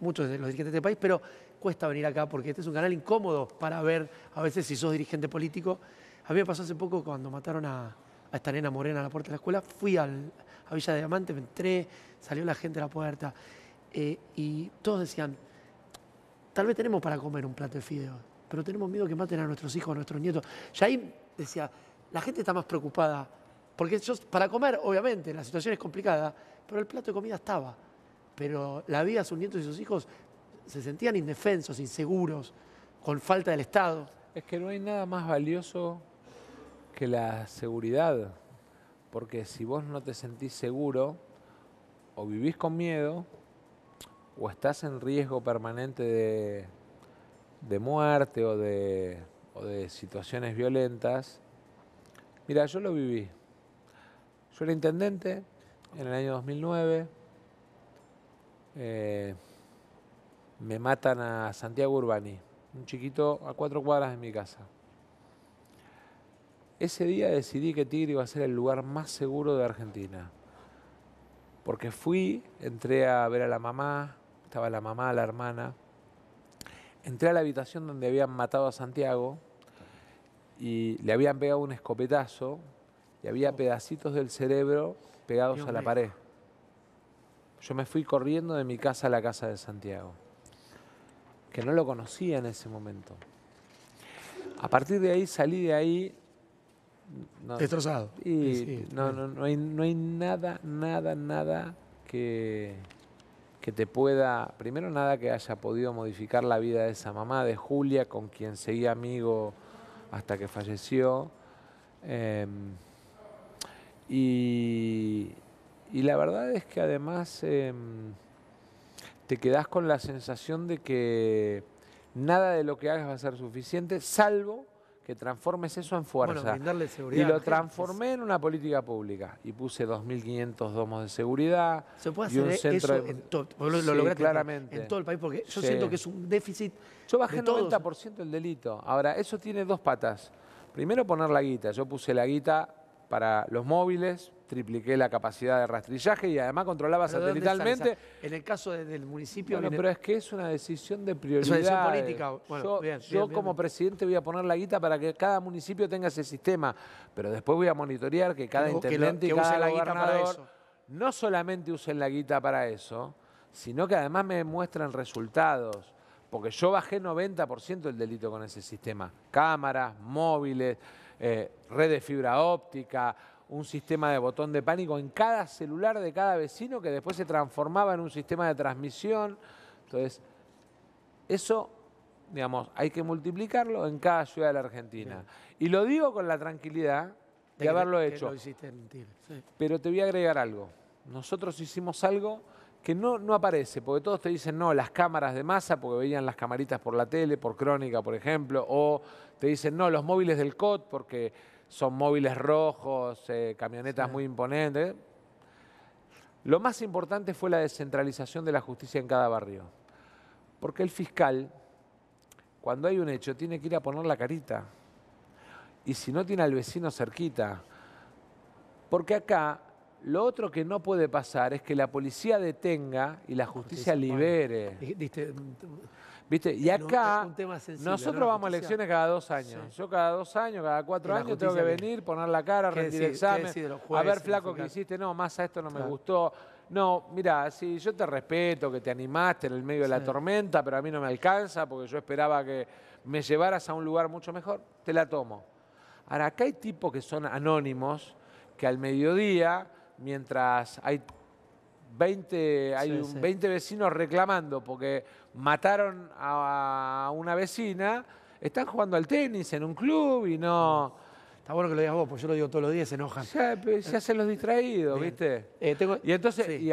muchos de los dirigentes de este país, pero cuesta venir acá porque este es un canal incómodo para ver a veces si sos dirigente político. A mí me pasó hace poco cuando mataron a, esta nena morena a la puerta de la escuela, fui a Villa de Diamante, me entré, salió la gente a la puerta, eh, y todos decían, tal vez tenemos para comer un plato de fideos, pero tenemos miedo que maten a nuestros hijos, a nuestros nietos. Y ahí decía, la gente está más preocupada porque para comer, obviamente, la situación es complicada, pero el plato de comida estaba. Pero la vida de sus nietos y sus hijos se sentían indefensos, inseguros, con falta del Estado. Es que no hay nada más valioso que la seguridad, porque si vos no te sentís seguro, o vivís con miedo, o estás en riesgo permanente de, muerte o de, o de situaciones violentas. Mira, yo lo viví. Yo era intendente en el año 2009. Eh, me matan a Santiago Urbani, un chiquito a cuatro cuadras de mi casa. Ese día decidí que Tigre iba a ser el lugar más seguro de Argentina. Porque fui, entré a ver a la mamá, estaba la mamá, la hermana. Entré a la habitación donde habían matado a Santiago y le habían pegado un escopetazo y había pedacitos del cerebro pegados a la pared. Yo me fui corriendo de mi casa a la casa de Santiago, que no lo conocía en ese momento. A partir de ahí salí de ahí destrozado. Y no, hay, nada, nada, nada que, que te pueda, primero nada que haya podido modificar la vida de esa mamá, de Julia, con quien seguía amigo hasta que falleció. Em, y, la verdad es que además em, te quedás con la sensación de que nada de lo que hagas va a ser suficiente, salvo que transformes eso en fuerza. Bueno, seguridad, y lo transformé en una política pública. Y puse 2.500 domos de seguridad. Se puede hacer eso en todo, claramente. el país, porque yo siento que es un déficit. Yo bajé el 90% el delito. Ahora, eso tiene dos patas. Primero, poner la guita. Yo puse la guita para los móviles, tripliqué la capacidad de rastrillaje y además controlaba satelitalmente. En el caso del municipio. Bueno, pero es que es una decisión de prioridad. política. yo, como presidente voy a poner la guita para que cada municipio tenga ese sistema, pero después voy a monitorear que cada intendente y cada la gobernador para eso. no solamente usen la guita para eso, sino que además me muestran resultados. Porque yo bajé 90% el delito con ese sistema. Cámaras, móviles, eh, red de fibra óptica, un sistema de botón de pánico en cada celular de cada vecino que después se transformaba en un sistema de transmisión. Entonces, eso, digamos, hay que multiplicarlo en cada ciudad de la Argentina. Y lo digo con la tranquilidad de, haberlo hecho. Pero te voy a agregar algo. Nosotros hicimos algo que no, no aparece, porque todos te dicen, no, las cámaras de masa, porque veían las camaritas por la tele, por crónica, por ejemplo, o te dicen, no, los móviles del COT, porque son móviles rojos, eh, camionetas muy imponentes. Lo más importante fue la descentralización de la justicia en cada barrio. Porque el fiscal, cuando hay un hecho, tiene que ir a poner la carita. Y si no tiene al vecino cerquita. Porque acá lo otro que no puede pasar es que la policía detenga y la justicia libere. ¿Viste? Y acá, nosotros vamos a elecciones cada dos años. Yo cada dos años, cada cuatro años tengo que venir, poner la cara, rendir examen, a ver flaco que hiciste, no, más a esto no me gustó. No, mira, si yo te respeto, que te animaste en el medio de la tormenta, pero a mí no me alcanza porque yo esperaba que me llevaras a un lugar mucho mejor, te la tomo. Ahora, acá hay tipos que son anónimos, que al mediodía mientras hay 20, hay 20 vecinos reclamando porque mataron a, una vecina, están jugando al tenis en un club y no... Está bueno que lo digas vos, porque yo lo digo todos los días, se enojan. Se hacen los distraídos, ¿viste? Eh, y entonces, y,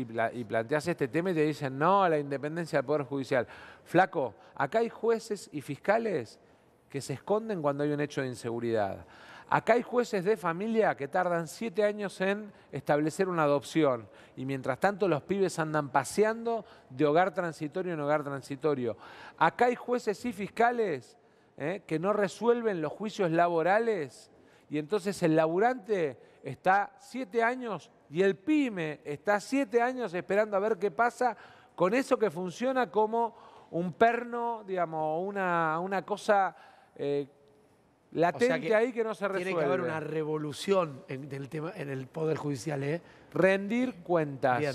y, planteas este tema y te dicen, no, a la independencia del Poder Judicial. Flaco, acá hay jueces y fiscales que se esconden cuando hay un hecho de inseguridad. Acá hay jueces de familia que tardan siete años en establecer una adopción y mientras tanto los pibes andan paseando de hogar transitorio en hogar transitorio. Acá hay jueces y fiscales ¿eh? que no resuelven los juicios laborales y entonces el laburante está siete años y el pyme está siete años esperando a ver qué pasa con eso que funciona como un perno, digamos, una, una cosa... Eh, Latente ahí que no se resuelve. Tiene que haber una revolución en, tema, en el Poder Judicial, ¿eh? Rendir cuentas. Bien.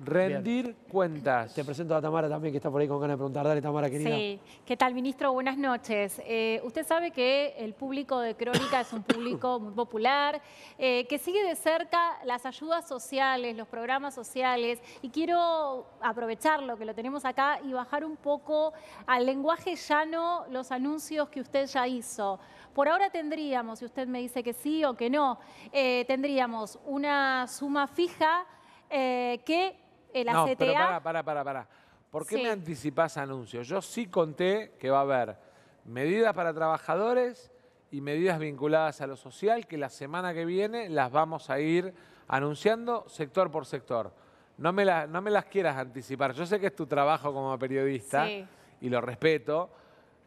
Rendir cuentas. Te presento a Tamara también, que está por ahí con ganas de preguntar. Dale, Tamara, querida. Sí. ¿Qué tal, ministro? Buenas noches. Eh, usted sabe que el público de Crónica es un público muy popular, eh, que sigue de cerca las ayudas sociales, los programas sociales, y quiero aprovechar lo que lo tenemos acá, y bajar un poco al lenguaje llano los anuncios que usted ya hizo. Por ahora tendríamos, si usted me dice que sí o que no, eh, tendríamos una suma fija que el No, pero para, para, para, para. ¿Por qué me anticipás anuncios? Yo sí conté que va a haber medidas para trabajadores y medidas vinculadas a lo social que la semana que viene las vamos a ir anunciando sector por sector. No me, no me las quieras anticipar. Yo sé que es tu trabajo como periodista y lo respeto.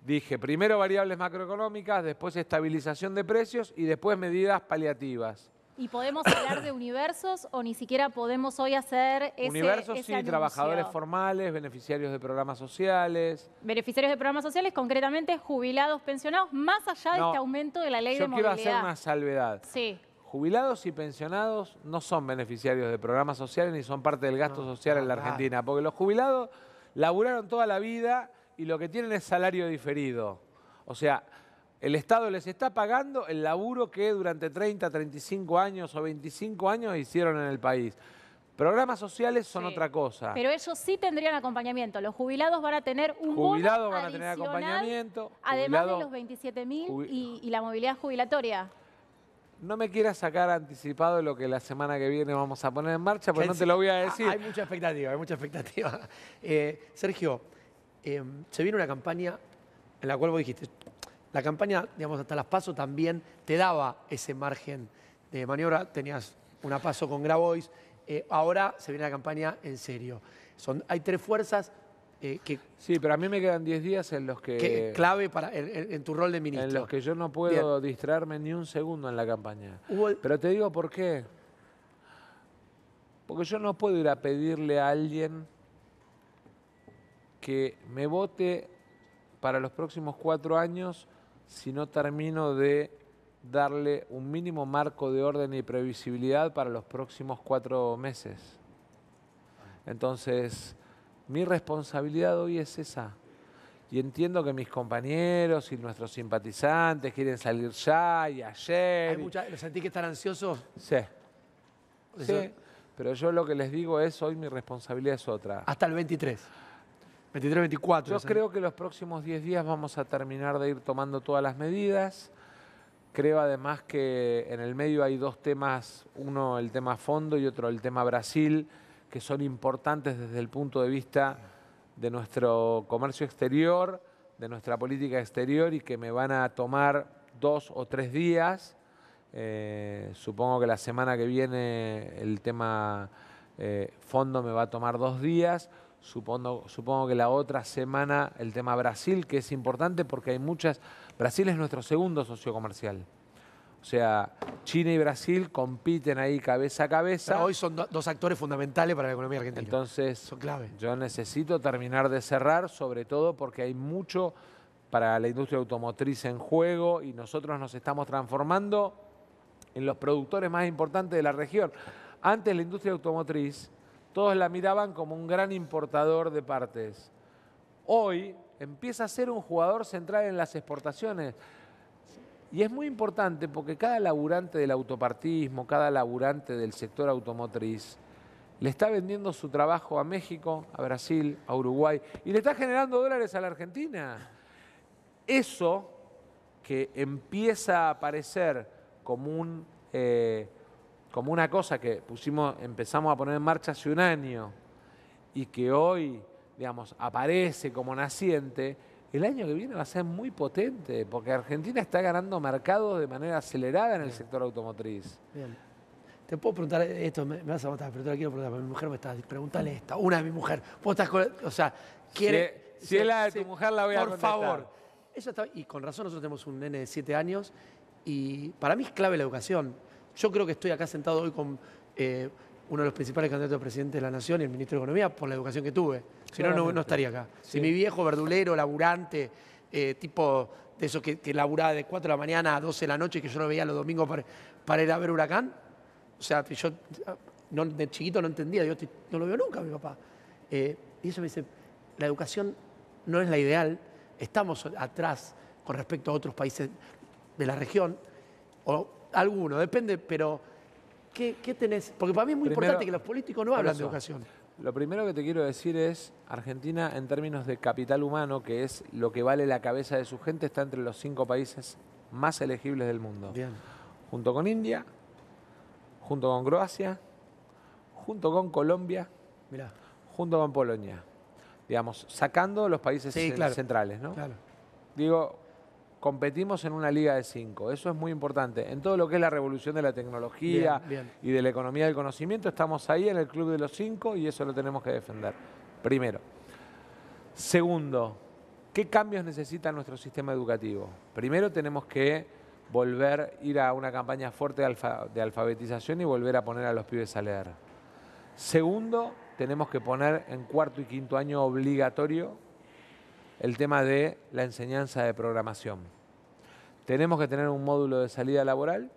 Dije, primero variables macroeconómicas, después estabilización de precios y después medidas paliativas. ¿Y podemos hablar de universos o ni siquiera podemos hoy hacer ese Universos sí, trabajadores formales, beneficiarios de programas sociales. Beneficiarios de programas sociales, concretamente jubilados, pensionados, más allá de este aumento de la ley de movilidad. Yo quiero hacer una salvedad. Sí. Jubilados y pensionados no son beneficiarios de programas sociales ni son parte del gasto social en la Argentina, porque los jubilados laburaron toda la vida y lo que tienen es salario diferido. O sea, el Estado les está pagando el laburo que durante 30, 35 años o 25 años hicieron en el país. Programas sociales son otra cosa. Pero ellos sí tendrían acompañamiento. Los jubilados van a tener un jubilados van a tener acompañamiento. Además de los 27 mil y, la movilidad jubilatoria. No me quieras sacar anticipado lo que la semana que viene vamos a poner en marcha, porque no te lo voy a decir. Ah, hay mucha expectativa, hay mucha expectativa. Eh, Sergio, em, se viene una campaña en la cual vos dijiste, la campaña, digamos, hasta las pasos también te daba ese margen de maniobra. Tenías una paso con Grabois. Eh, ahora se viene la campaña en serio. Son, hay tres fuerzas eh, que... Sí, pero a mí me quedan 10 días en los que... que clave para, en, tu rol de ministro. En los que yo no puedo distraerme ni un segundo en la campaña. Pero te digo por qué. Porque yo no puedo ir a pedirle a alguien que me vote para los próximos cuatro años si no termino de darle un mínimo marco de orden y previsibilidad para los próximos cuatro meses. Entonces, mi responsabilidad hoy es esa. Y entiendo que mis compañeros y nuestros simpatizantes quieren salir ya y ayer. Hay mucha... ¿Sentí que están ansiosos? Sí. Sí, pero yo lo que les digo es, hoy mi responsabilidad es otra. Hasta el 23. Yo creo que los próximos 10 días vamos a terminar de ir tomando todas las medidas. Creo además que en el medio hay dos temas, uno el tema fondo y otro el tema Brasil, que son importantes desde el punto de vista de nuestro comercio exterior, de nuestra política exterior y que me van a tomar dos o tres días. Eh, supongo que la semana que viene el tema eh, fondo me va a tomar dos días. Supongo, supongo que la otra semana el tema Brasil, que es importante porque hay muchas... Brasil es nuestro segundo socio comercial. O sea, China y Brasil compiten ahí cabeza a cabeza. hoy son dos actores fundamentales para la economía argentina. Entonces, clave. yo necesito terminar de cerrar, sobre todo porque hay mucho para la industria automotriz en juego y nosotros nos estamos transformando en los productores más importantes de la región. Antes la industria automotriz todos la miraban como un gran importador de partes. Hoy empieza a ser un jugador central en las exportaciones. Y es muy importante porque cada laburante del autopartismo, cada laburante del sector automotriz, le está vendiendo su trabajo a México, a Brasil, a Uruguay y le está generando dólares a la Argentina. Eso que empieza a aparecer como un eh, como una cosa que pusimos, empezamos a poner en marcha hace un año y que hoy, digamos, aparece como naciente, el año que viene va a ser muy potente, porque Argentina está ganando mercado de manera acelerada en el sector automotriz. Bien. Te puedo preguntar esto, me, vas a matar, pero te la quiero preguntar, mi mujer me está, pregúntale esta, una de mi mujer. Vos con, o sea, quiere... Si, es la de tu mujer, la voy a preguntar? Por favor. y con razón nosotros tenemos un nene de 7 años, y para mí es clave la educación yo creo que estoy acá sentado hoy con eh, uno de los principales candidatos a presidente de la Nación y el ministro de Economía por la educación que tuve. Si no, no, estaría acá. Si mi viejo verdulero, laburante, eh, tipo de esos que, que, laburaba de 4 de la mañana a 12 de la noche y que yo lo veía los domingos para, para ir a ver Huracán, o sea, yo de chiquito no entendía, yo no lo veo nunca mi papá. Eh, y eso me dice, la educación no es la ideal, estamos atrás con respecto a otros países de la región, o Alguno, depende, pero ¿qué, tenés? Porque para mí es muy importante que los políticos no hablan de educación. Lo primero que te quiero decir es, Argentina en términos de capital humano, que es lo que vale la cabeza de su gente, está entre los cinco países más elegibles del mundo. Junto con India, junto con Croacia, junto con Colombia, junto con Polonia. Digamos, sacando los países centrales, ¿no? Claro. Digo, competimos en una liga de cinco. Eso es muy importante. En todo lo que es la revolución de la tecnología y de la economía del conocimiento, estamos ahí en el club de los cinco y eso lo tenemos que defender. Primero. Segundo, ¿qué cambios necesita nuestro sistema educativo? Primero tenemos que volver, a ir a una campaña fuerte de alfabetización y volver a poner a los pibes a leer. Segundo, tenemos que poner en cuarto y quinto año obligatorio el tema de la enseñanza de programación. Tenemos que tener un módulo de salida laboral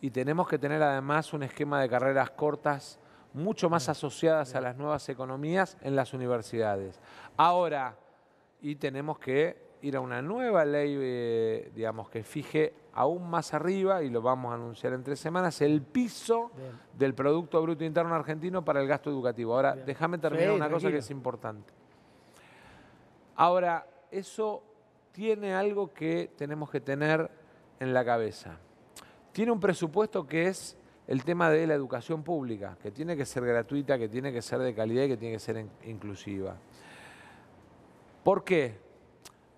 y tenemos que tener además un esquema de carreras cortas mucho más asociadas a las nuevas economías en las universidades. Ahora, y tenemos que ir a una nueva ley, eh, digamos, que fije aún más arriba, y lo vamos a anunciar en tres semanas, el piso del Producto Bruto Interno Argentino para el gasto educativo. Ahora, déjame terminar una cosa que es importante. Ahora, eso tiene algo que tenemos que tener en la cabeza. Tiene un presupuesto que es el tema de la educación pública, que tiene que ser gratuita, que tiene que ser de calidad y que tiene que ser inclusiva. ¿Por qué?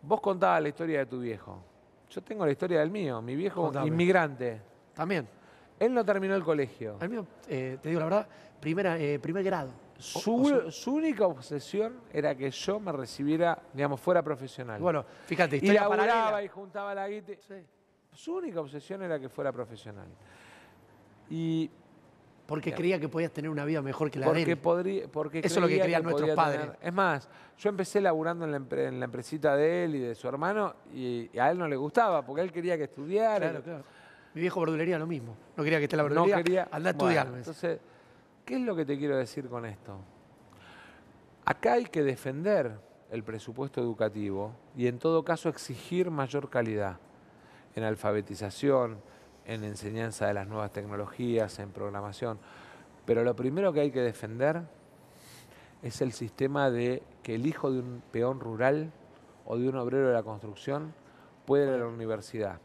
Vos contabas la historia de tu viejo. Yo tengo la historia del mío, mi viejo inmigrante. También. Él no terminó el colegio. El mío, eh, te digo la verdad, primera, eh, primer grado. Su, única obsesión era que yo me recibiera, digamos, fuera profesional. Bueno, fíjate, y y juntaba la guita. Sí. Su única obsesión era que fuera profesional. Y porque creía que podías tener una vida mejor que la porque de él. porque Eso es lo que querían nuestros padres. Es más, yo empecé laburando en la, empresita de él y de su hermano y, a él no le gustaba porque él quería que estudiara. Claro, claro. Mi viejo verdulería lo mismo. No quería que esté la verdulería. No quería. Andá a Entonces, ¿Qué es lo que te quiero decir con esto? Acá hay que defender el presupuesto educativo y en todo caso exigir mayor calidad en alfabetización, en enseñanza de las nuevas tecnologías, en programación. Pero lo primero que hay que defender es el sistema de que el hijo de un peón rural o de un obrero de la construcción puede ir a la universidad.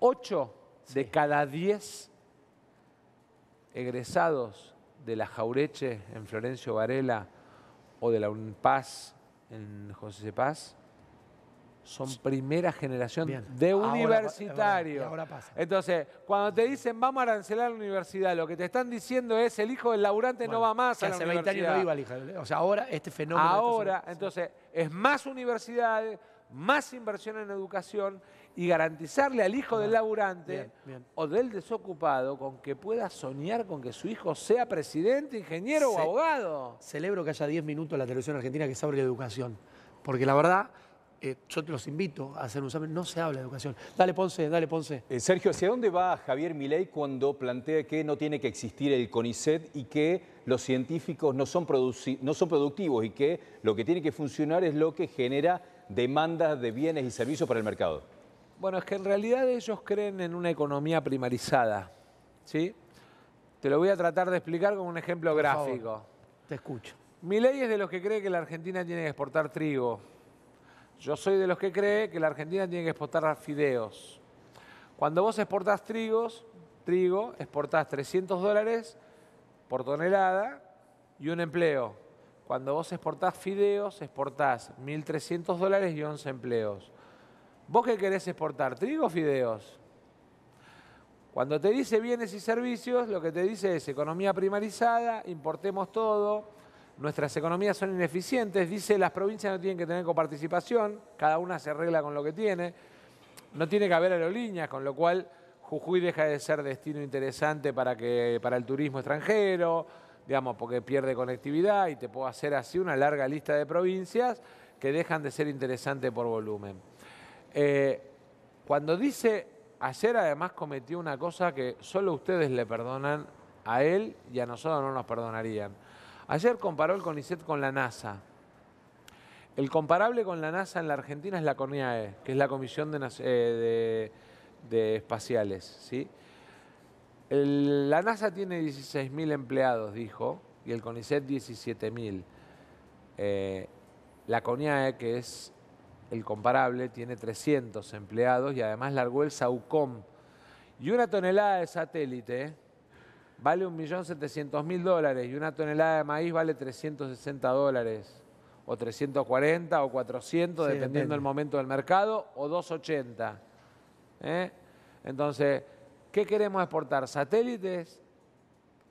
Ocho de cada diez egresados de la Jaureche en Florencio Varela o de la paz en José C. Paz son primera generación de universitarios. Entonces, cuando te dicen vamos a arancelar la universidad, lo que te están diciendo es el hijo del laburante no va más a la universidad. el hijo. O sea, ahora este fenómeno. Ahora, entonces, es más universidades más inversión en educación y garantizarle al hijo del laburante o del desocupado con que pueda soñar con que su hijo sea presidente, ingeniero o abogado. Celebro que haya 10 minutos en la televisión argentina que se hable de educación, porque la verdad... Eh, yo te los invito a hacer un examen, no se habla de educación. Dale, Ponce, dale, Ponce. Eh, Sergio, ¿hacia dónde va Javier Milei cuando plantea que no tiene que existir el CONICET y que los científicos no son, no son productivos y que lo que tiene que funcionar es lo que genera demandas de bienes y servicios para el mercado? Bueno, es que en realidad ellos creen en una economía primarizada, ¿sí? Te lo voy a tratar de explicar con un ejemplo gráfico. te escucho. Mi ley es de los que cree que la Argentina tiene que exportar trigo. Yo soy de los que cree que la Argentina tiene que exportar fideos. Cuando vos exportás trigos, trigo, exportás 300 dólares por tonelada y un empleo. Cuando vos exportás fideos, exportás 1.300 dólares y 11 empleos. ¿Vos qué querés exportar? ¿Trigo o fideos? Cuando te dice bienes y servicios, lo que te dice es economía primarizada, importemos todo, nuestras economías son ineficientes, dice las provincias no tienen que tener coparticipación, cada una se arregla con lo que tiene, no tiene que haber aerolíneas, con lo cual Jujuy deja de ser destino interesante para, que, para el turismo extranjero, digamos, porque pierde conectividad y te puedo hacer así una larga lista de provincias que dejan de ser interesantes por volumen. Eh, cuando dice, ayer además cometió una cosa que solo ustedes le perdonan a él y a nosotros no nos perdonarían. Ayer comparó el CONICET con la NASA. El comparable con la NASA en la Argentina es la CONIAE, que es la Comisión de, eh, Espaciales. ¿sí? la NASA tiene 16.000 empleados, dijo, y el CONICET 17.000. Eh, la CONIAE, que es el comparable, tiene 300 empleados y además largó el SAUCOM. Y una tonelada de satélite vale 1.700.000 dólares y una tonelada de maíz vale 360 dólares o 340 o 400, dependiendo del momento del mercado, o 280. ¿eh? Entonces, ¿qué queremos exportar? ¿Satélites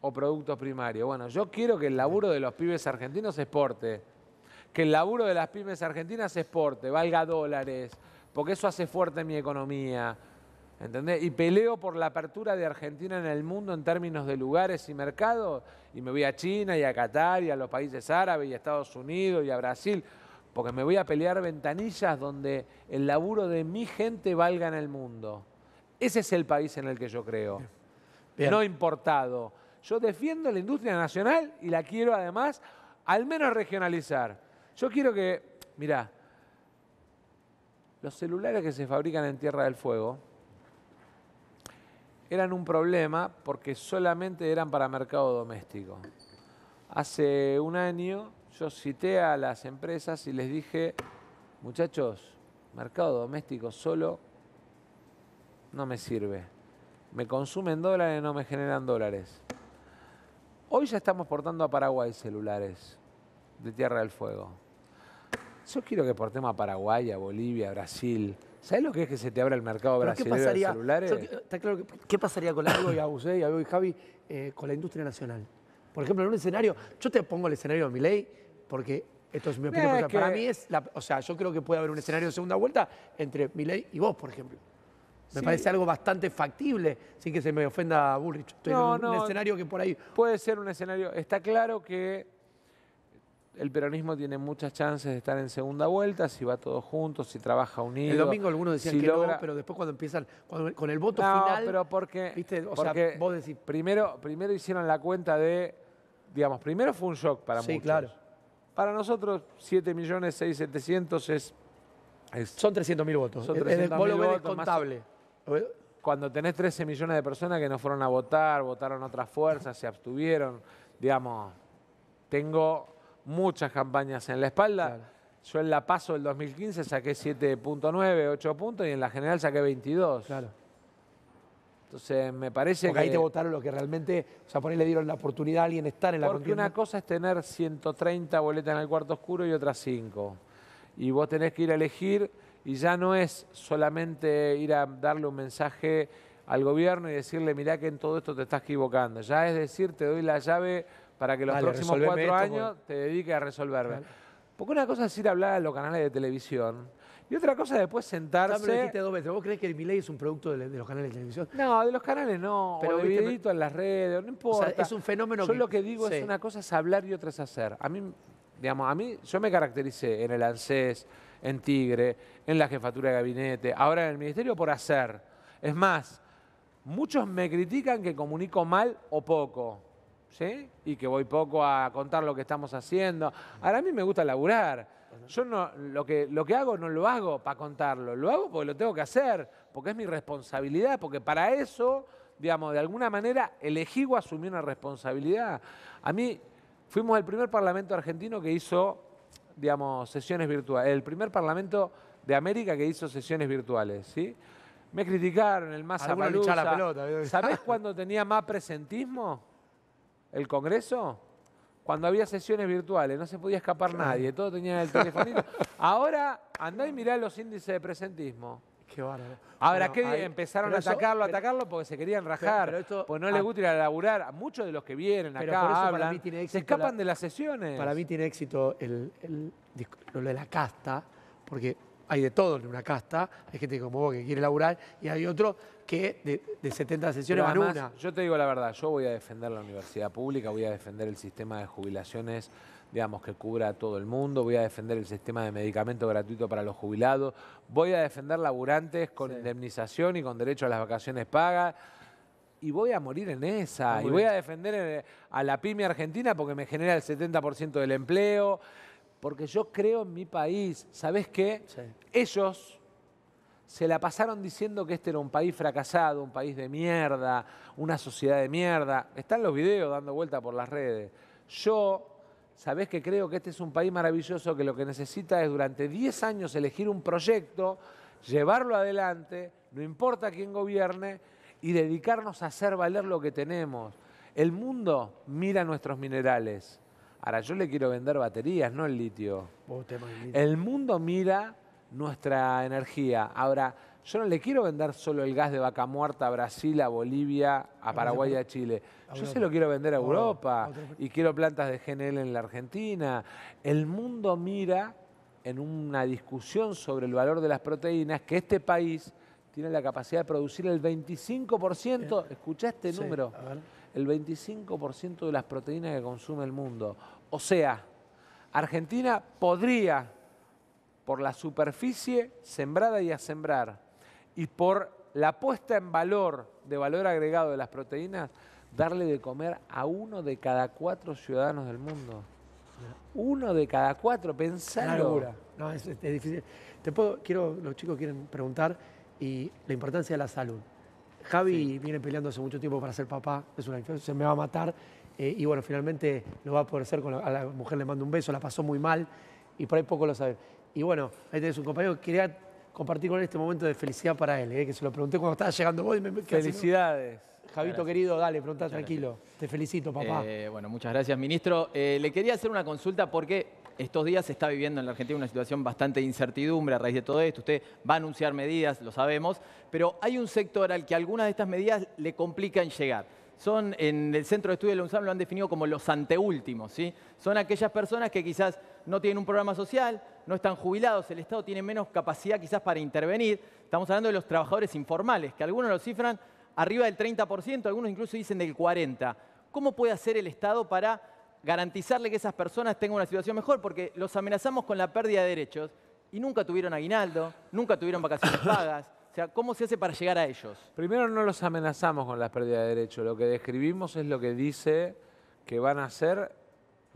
o productos primarios? Bueno, yo quiero que el laburo de los pibes argentinos exporte que el laburo de las pymes argentinas exporte, valga dólares, porque eso hace fuerte mi economía. ¿Entendés? Y peleo por la apertura de Argentina en el mundo en términos de lugares y mercados, y me voy a China y a Qatar y a los países árabes y a Estados Unidos y a Brasil, porque me voy a pelear ventanillas donde el laburo de mi gente valga en el mundo. Ese es el país en el que yo creo, no importado. Yo defiendo la industria nacional y la quiero además al menos regionalizar. Yo quiero que, mirá, los celulares que se fabrican en Tierra del Fuego eran un problema porque solamente eran para mercado doméstico. Hace un año yo cité a las empresas y les dije, muchachos, mercado doméstico solo no me sirve. Me consumen dólares, no me generan dólares. Hoy ya estamos portando a Paraguay celulares de Tierra del Fuego. Yo quiero que por tema Paraguaya, Bolivia, Brasil. ¿Sabes lo que es que se te abra el mercado brasileño de celulares? ¿qué pasaría con algo y y Javi eh, con la industria nacional? Por ejemplo, en un escenario, yo te pongo el escenario de mi ley, porque esto es mi opinión. Para mí es, o sea, yo creo que puede haber un escenario de segunda vuelta entre ley y vos, por ejemplo. Me parece algo bastante factible, sin que se me ofenda Bullrich. Estoy no, en no, un escenario que por ahí... Puede ser un escenario, está claro que el peronismo tiene muchas chances de estar en segunda vuelta si va todo junto, si trabaja unido. El domingo algunos decían que no, pero después cuando empiezan con el voto no, final. pero porque. O sea, vos decís. Primero, primero hicieron la cuenta de. Digamos, primero fue un shock para muchos. Sí, claro. Para nosotros, 7 millones es. son 300.000 votos. Son eh, eh, vos lo ves contable. cuando tenés 13 millones de personas que no fueron a votar, votaron otras fuerzas, se abstuvieron, digamos, tengo muchas campañas en la espalda. Yo en la paso del 2015 saqué 7.9, 8 puntos y en la general saqué 22. Claro. Entonces me parece Porque que... ahí te votaron lo que realmente, o sea, por ahí le dieron la oportunidad a alguien estar en la Porque una cosa es tener 130 boletas en el cuarto oscuro y otras 5. Y vos tenés que ir a elegir y ya no es solamente ir a darle un mensaje al gobierno y decirle, mirá que en todo esto te estás equivocando. Ya es decir, te doy la llave para que los próximos cuatro años te dedique a resolverme. Porque una cosa es ir a hablar a los canales de televisión. Y otra cosa es después sentarse. ¿Vos crees que el ley es un producto de, los canales de televisión? No, de los canales no. Pero o en las redes, no importa. es un fenómeno. Yo lo que digo es una cosa es hablar y otra es hacer. A mí, digamos, a mí yo me caractericé en el ANSES, en Tigre, en la jefatura de gabinete, ahora en el ministerio por hacer. Es más, muchos me critican que comunico mal o poco. Y que voy poco a contar lo que estamos haciendo. Ahora a mí me gusta laburar. Yo no, lo que, lo que hago no lo hago para contarlo, lo hago porque lo tengo que hacer, porque es mi responsabilidad, porque para eso, digamos, de alguna manera elegí o asumí una responsabilidad. A mí fuimos el primer parlamento argentino que hizo, digamos, sesiones virtuales, el primer parlamento de América que hizo sesiones virtuales, ¿sí? Me criticaron el más a la ¿Sabés cuándo tenía más presentismo? el Congreso, cuando había sesiones virtuales, no se podía escapar nadie, todo tenía el telefonito. Ahora andá y mirá los índices de presentismo. Qué bárbaro. Ahora ¿qué que empezaron a atacarlo, a atacarlo porque se querían rajar, porque no les gusta ir a laburar. A muchos de los que vienen acá se escapan de las sesiones. Para mí tiene éxito el, lo de la casta, porque hay de todo en una casta. Hay gente como vos que quiere laburar y hay otro que de, 70 sesiones van una. Yo te digo la verdad, yo voy a defender la universidad pública, voy a defender el sistema de jubilaciones digamos, que cubra a todo el mundo, voy a defender el sistema de medicamento gratuito para los jubilados, voy a defender laburantes con indemnización y con derecho a las vacaciones pagas, y voy a morir en esa, y voy a defender eh, a la pyme argentina porque me genera el 70% del empleo, porque yo creo en mi país, ¿sabes qué? Ellos se la pasaron diciendo que este era un país fracasado, un país de mierda, una sociedad de mierda. Están los videos dando vuelta por las redes. Yo, sabés que creo que este es un país maravilloso que lo que necesita es durante 10 años elegir un proyecto, llevarlo adelante, no importa quién gobierne, y dedicarnos a hacer valer lo que tenemos. El mundo mira nuestros minerales. Ahora, yo le quiero vender baterías, no el litio. El mundo mira nuestra energía. Ahora, yo no le quiero vender solo el gas de vaca muerta a Brasil, a Bolivia, a Paraguay a Chile. Yo se lo quiero vender a Europa y quiero plantas de GNL en la Argentina. El mundo mira en una discusión sobre el valor de las proteínas que este país tiene la capacidad de producir el 25%, escucha este número, el 25% de las proteínas que consume el mundo. O sea, Argentina podría por la superficie sembrada y a sembrar y por la puesta en valor de valor agregado de las proteínas, darle de comer a uno de cada cuatro ciudadanos del mundo. Uno de cada cuatro, pensalo. No, es, difícil. Te puedo, quiero, los chicos quieren preguntar y la importancia de la salud. Javi viene peleando hace mucho tiempo para ser papá, es una se me va a matar. Eh, y bueno, finalmente lo va a poder hacer con a la mujer le mando un beso, la pasó muy mal y por ahí poco lo sabe y bueno, ahí tenés un compañero que quería compartir con él este momento de felicidad para él, eh, que se lo pregunté cuando estaba llegando vos y me Felicidades. Javito querido, dale, pregunta tranquilo. Te felicito, papá. Eh, bueno, muchas gracias, ministro. Eh, le quería hacer una consulta porque estos días se está viviendo en la Argentina una situación bastante de incertidumbre a raíz de todo esto. Usted va a anunciar medidas, lo sabemos, pero hay un sector al que algunas de estas medidas le complican llegar. Son, en el Centro de Estudios de la UNSAM lo han definido como los anteúltimos, ¿sí? Son aquellas personas que quizás no tienen un programa social, no están jubilados, el Estado tiene menos capacidad quizás para intervenir. Estamos hablando de los trabajadores informales, que algunos los cifran arriba del 30%, algunos incluso dicen del 40%. ¿Cómo puede hacer el Estado para garantizarle que esas personas tengan una situación mejor? Porque los amenazamos con la pérdida de derechos y nunca tuvieron aguinaldo, nunca tuvieron vacaciones pagas. O sea, ¿cómo se hace para llegar a ellos? Primero no los amenazamos con la pérdida de derechos. Lo que describimos es lo que dice que van a hacer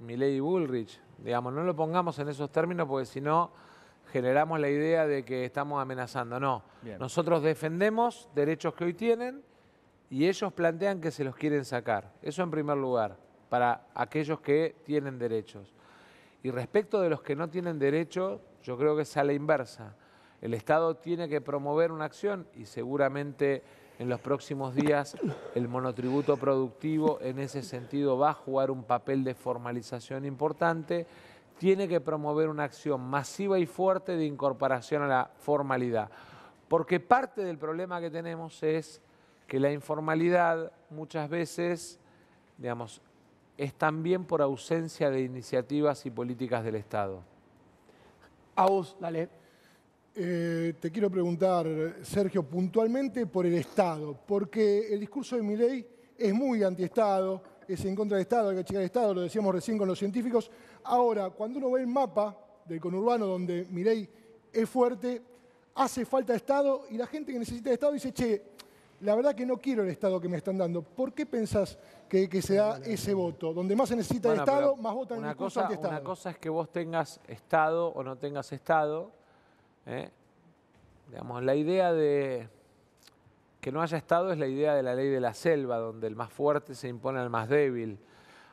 mi y Bullrich. Digamos, no lo pongamos en esos términos porque si no generamos la idea de que estamos amenazando. No, nosotros defendemos derechos que hoy tienen y ellos plantean que se los quieren sacar. Eso en primer lugar, para aquellos que tienen derechos. Y respecto de los que no tienen derecho, yo creo que es a la inversa. El Estado tiene que promover una acción y seguramente en los próximos días el monotributo productivo en ese sentido va a jugar un papel de formalización importante, tiene que promover una acción masiva y fuerte de incorporación a la formalidad. Porque parte del problema que tenemos es que la informalidad muchas veces, digamos, es también por ausencia de iniciativas y políticas del Estado. A vos, dale. Eh, te quiero preguntar, Sergio, puntualmente por el Estado, porque el discurso de ley es muy antiestado, es en contra del Estado, hay que achicar el Estado, lo decíamos recién con los científicos. Ahora, cuando uno ve el mapa del conurbano donde ley es fuerte, hace falta Estado y la gente que necesita el Estado dice, che, la verdad que no quiero el Estado que me están dando. ¿Por qué pensás que, se da ese eh, voto? Donde más se necesita el Estado, más votan en el cosa, anti-Estado. Una cosa es que vos tengas Estado o no tengas Estado, ¿eh? la idea de que no haya Estado es la idea de la ley de la selva, donde el más fuerte se impone al más débil.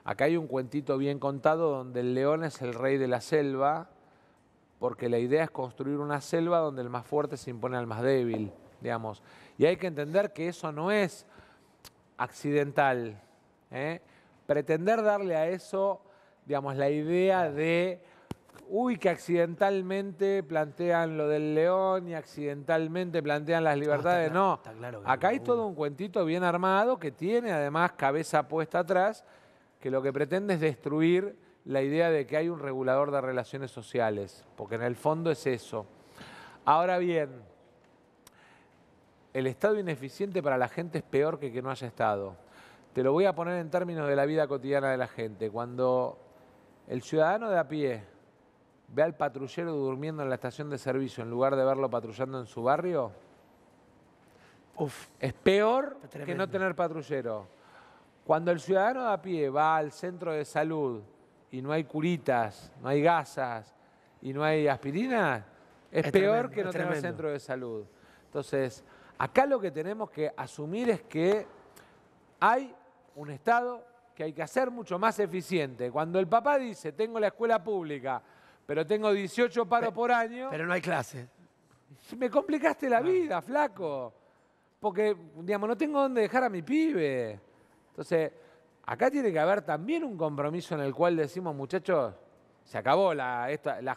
Acá hay un cuentito bien contado donde el león es el rey de la selva, porque la idea es construir una selva donde el más fuerte se impone al más débil, digamos. Y hay que entender que eso no es accidental. ¿eh? Pretender darle a eso, digamos, la idea de uy, que accidentalmente plantean lo del león y accidentalmente plantean las ah, libertades. No, acá hay todo un cuentito bien armado que tiene además cabeza puesta atrás, que lo que pretende es destruir la idea de que hay un regulador de relaciones sociales, porque en el fondo es eso. Ahora bien, el Estado ineficiente para la gente es peor que que no haya Estado. Te lo voy a poner en términos de la vida cotidiana de la gente. Cuando el ciudadano de a pie ve al patrullero durmiendo en la estación de servicio en lugar de verlo patrullando en su barrio, es peor que no tener patrullero. Cuando el ciudadano de a pie va al centro de salud y no hay curitas, no hay gasas y no hay aspirina, es, peor que no tener centro de salud. Entonces, acá lo que tenemos que asumir es que hay un Estado que hay que hacer mucho más eficiente. Cuando el papá dice, tengo la escuela pública, pero tengo 18 paros por año. Pero no hay clases. Me complicaste la ah. vida, flaco. Porque, digamos, no tengo dónde dejar a mi pibe. Entonces, acá tiene que haber también un compromiso en el cual decimos, muchachos, se acabó la,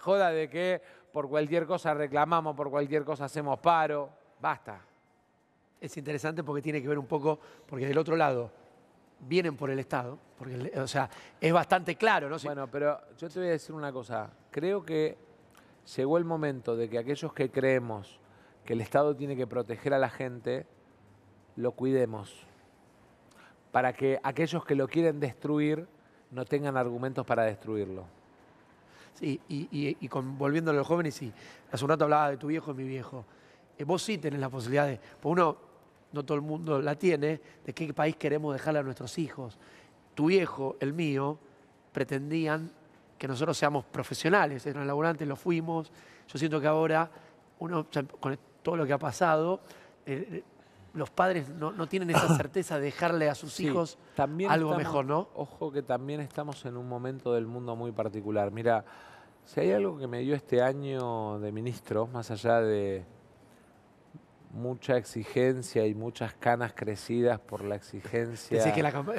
joda de que por cualquier cosa reclamamos, por cualquier cosa hacemos paro. Basta. Es interesante porque tiene que ver un poco, porque del otro lado vienen por el Estado, porque, o sea, es bastante claro, ¿no? Bueno, pero yo te voy a decir una cosa. Creo que llegó el momento de que aquellos que creemos que el Estado tiene que proteger a la gente, lo cuidemos, para que aquellos que lo quieren destruir no tengan argumentos para destruirlo. Sí, y, y, volviendo a los jóvenes, sí, hace un rato hablaba de tu viejo y mi viejo. Eh, vos sí tenés la posibilidad de, pues uno, no todo el mundo la tiene, de qué país queremos dejarle a nuestros hijos. Tu viejo, el mío, pretendían que nosotros seamos profesionales, eran laburantes, lo fuimos. Yo siento que ahora, uno, con todo lo que ha pasado, eh, los padres no, tienen esa certeza de dejarle a sus hijos algo mejor, ¿no? Ojo que también estamos en un momento del mundo muy particular. Mira, si hay algo que me dio este año de ministro, más allá de mucha exigencia y muchas canas crecidas por la exigencia. Decís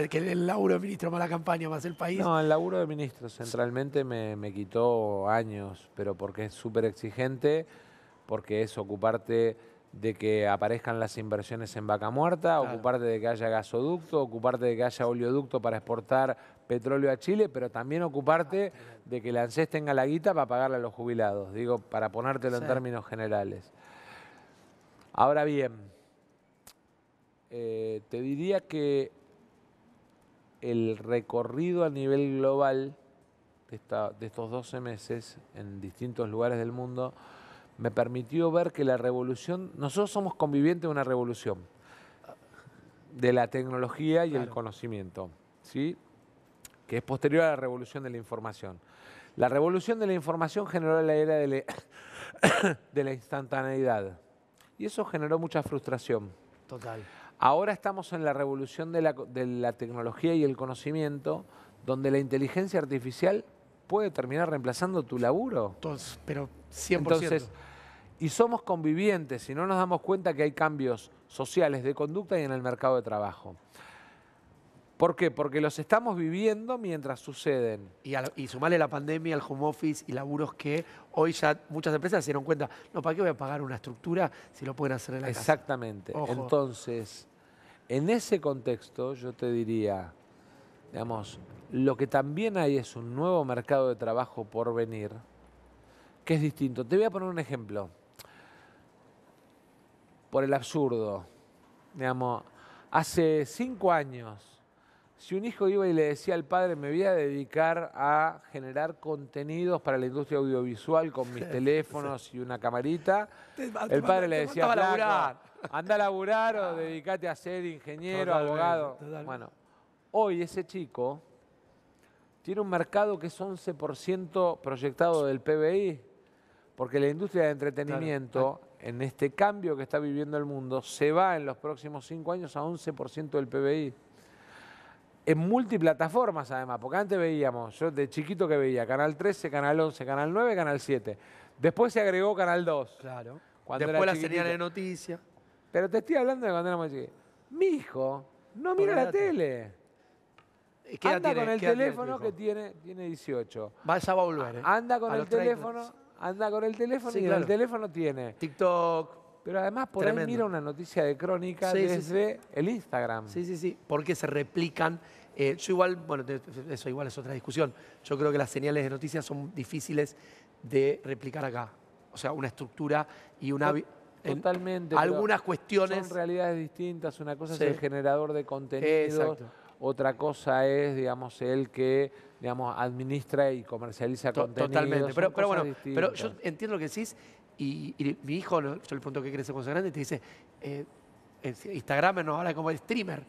que, el laburo de ministro más la campaña más el país. No, el laburo de ministro centralmente me, quitó años, pero porque es súper exigente, porque es ocuparte de que aparezcan las inversiones en vaca muerta, ocuparte de que haya gasoducto, ocuparte de que haya oleoducto para exportar petróleo a Chile, pero también ocuparte ah, de que la ANSES tenga la guita para pagarle a los jubilados, digo, para ponértelo en términos generales. Ahora bien, eh, te diría que el recorrido a nivel global de, estos 12 meses en distintos lugares del mundo me permitió ver que la revolución, nosotros somos convivientes de una revolución, de la tecnología y el conocimiento, ¿sí? que es posterior a la revolución de la información. La revolución de la información generó la era de la instantaneidad y eso generó mucha frustración. Total. Ahora estamos en la revolución de la, tecnología y el conocimiento, donde la inteligencia artificial puede terminar reemplazando tu laburo. Entonces, pero 100%. Entonces, y somos convivientes y no nos damos cuenta que hay cambios sociales de conducta y en el mercado de trabajo. ¿Por qué? Porque los estamos viviendo mientras suceden. Y, sumarle la pandemia, el home office y laburos que hoy ya muchas empresas se dieron cuenta, no, ¿para qué voy a pagar una estructura si lo pueden hacer en la casa? Exactamente. Entonces, en ese contexto yo te diría, digamos, lo que también hay es un nuevo mercado de trabajo por venir, que es distinto. Te voy a poner un ejemplo. Por el absurdo, digamos, hace cinco años si un hijo iba y le decía al padre, me voy a dedicar a generar contenidos para la industria audiovisual con mis teléfonos y una camarita, el padre le decía, laburar. anda a laburar o ah. dedícate a ser ingeniero, abogado. Bueno, hoy ese chico tiene un mercado que es 11% proyectado del PBI, porque la industria de entretenimiento, ah. en este cambio que está viviendo el mundo, se va en los próximos cinco años a 11% del PBI en multiplataformas además, porque antes veíamos, yo de chiquito que veía, Canal 13, Canal 11, Canal 9, Canal 7. Después se agregó Canal 2. Claro. Después la señal de noticias. Pero te estoy hablando de cuando éramos chiquitos. Mi hijo no mira la tele. anda con el teléfono que tiene, tiene 18. Va, ya va a volver. ¿eh? Anda con el teléfono, anda con el teléfono y el teléfono tiene. TikTok. Pero además por ahí mira una noticia de crónica desde el Instagram. Sí, sí, sí, porque se replican. Eh, yo igual, bueno, eso igual es otra discusión. Yo creo que las señales de noticias son difíciles de replicar acá. O sea, una estructura y una... Totalmente. algunas cuestiones... Son realidades distintas. Una cosa es el generador de contenido. Otra cosa es, digamos, el que digamos, administra y comercializa Totalmente. Pero, pero bueno, pero yo entiendo lo que decís y, mi hijo, yo le pregunto que crece cuando grande, y te dice, eh, Instagram nos habla como streamer,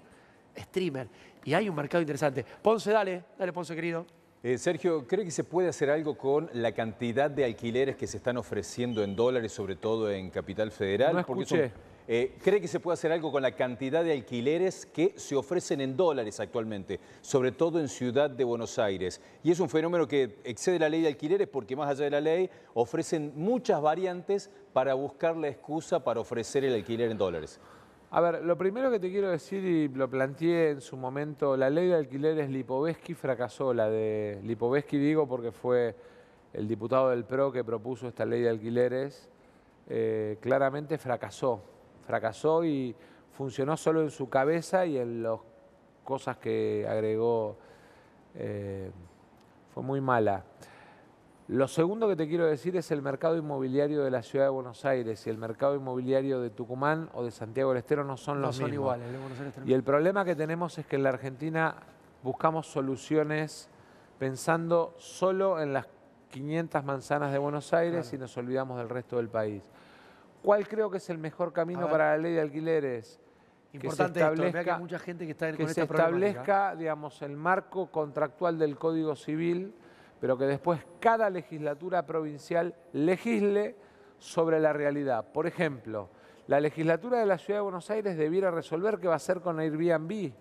streamer. Y hay un mercado interesante. Ponce, dale, dale Ponce, querido. Eh, Sergio, ¿cree que se puede hacer algo con la cantidad de alquileres que se están ofreciendo en dólares, sobre todo en Capital Federal? No escuché. Porque eh, ¿Cree que se puede hacer algo con la cantidad de alquileres que se ofrecen en dólares actualmente, sobre todo en Ciudad de Buenos Aires? Y es un fenómeno que excede la ley de alquileres porque más allá de la ley ofrecen muchas variantes para buscar la excusa para ofrecer el alquiler en dólares. A ver, lo primero que te quiero decir, y lo planteé en su momento, la ley de alquileres Lipovetsky fracasó, la de Lipovetsky digo porque fue el diputado del PRO que propuso esta ley de alquileres, eh, claramente fracasó fracasó y funcionó solo en su cabeza y en las cosas que agregó eh, fue muy mala. Lo segundo que te quiero decir es el mercado inmobiliario de la ciudad de Buenos Aires y el mercado inmobiliario de Tucumán o de Santiago del Estero no son los mismos. iguales. y el problema que tenemos es que en la Argentina buscamos soluciones pensando solo en las 500 manzanas de Buenos Aires y nos olvidamos del resto del país. ¿Cuál creo que es el mejor camino para la ley de alquileres? que se establezca, digamos, el marco contractual del Código Civil, pero que después cada legislatura provincial legisle sobre la realidad. Por ejemplo, la legislatura de la Ciudad de Buenos Aires debiera resolver qué va a hacer con Airbnb.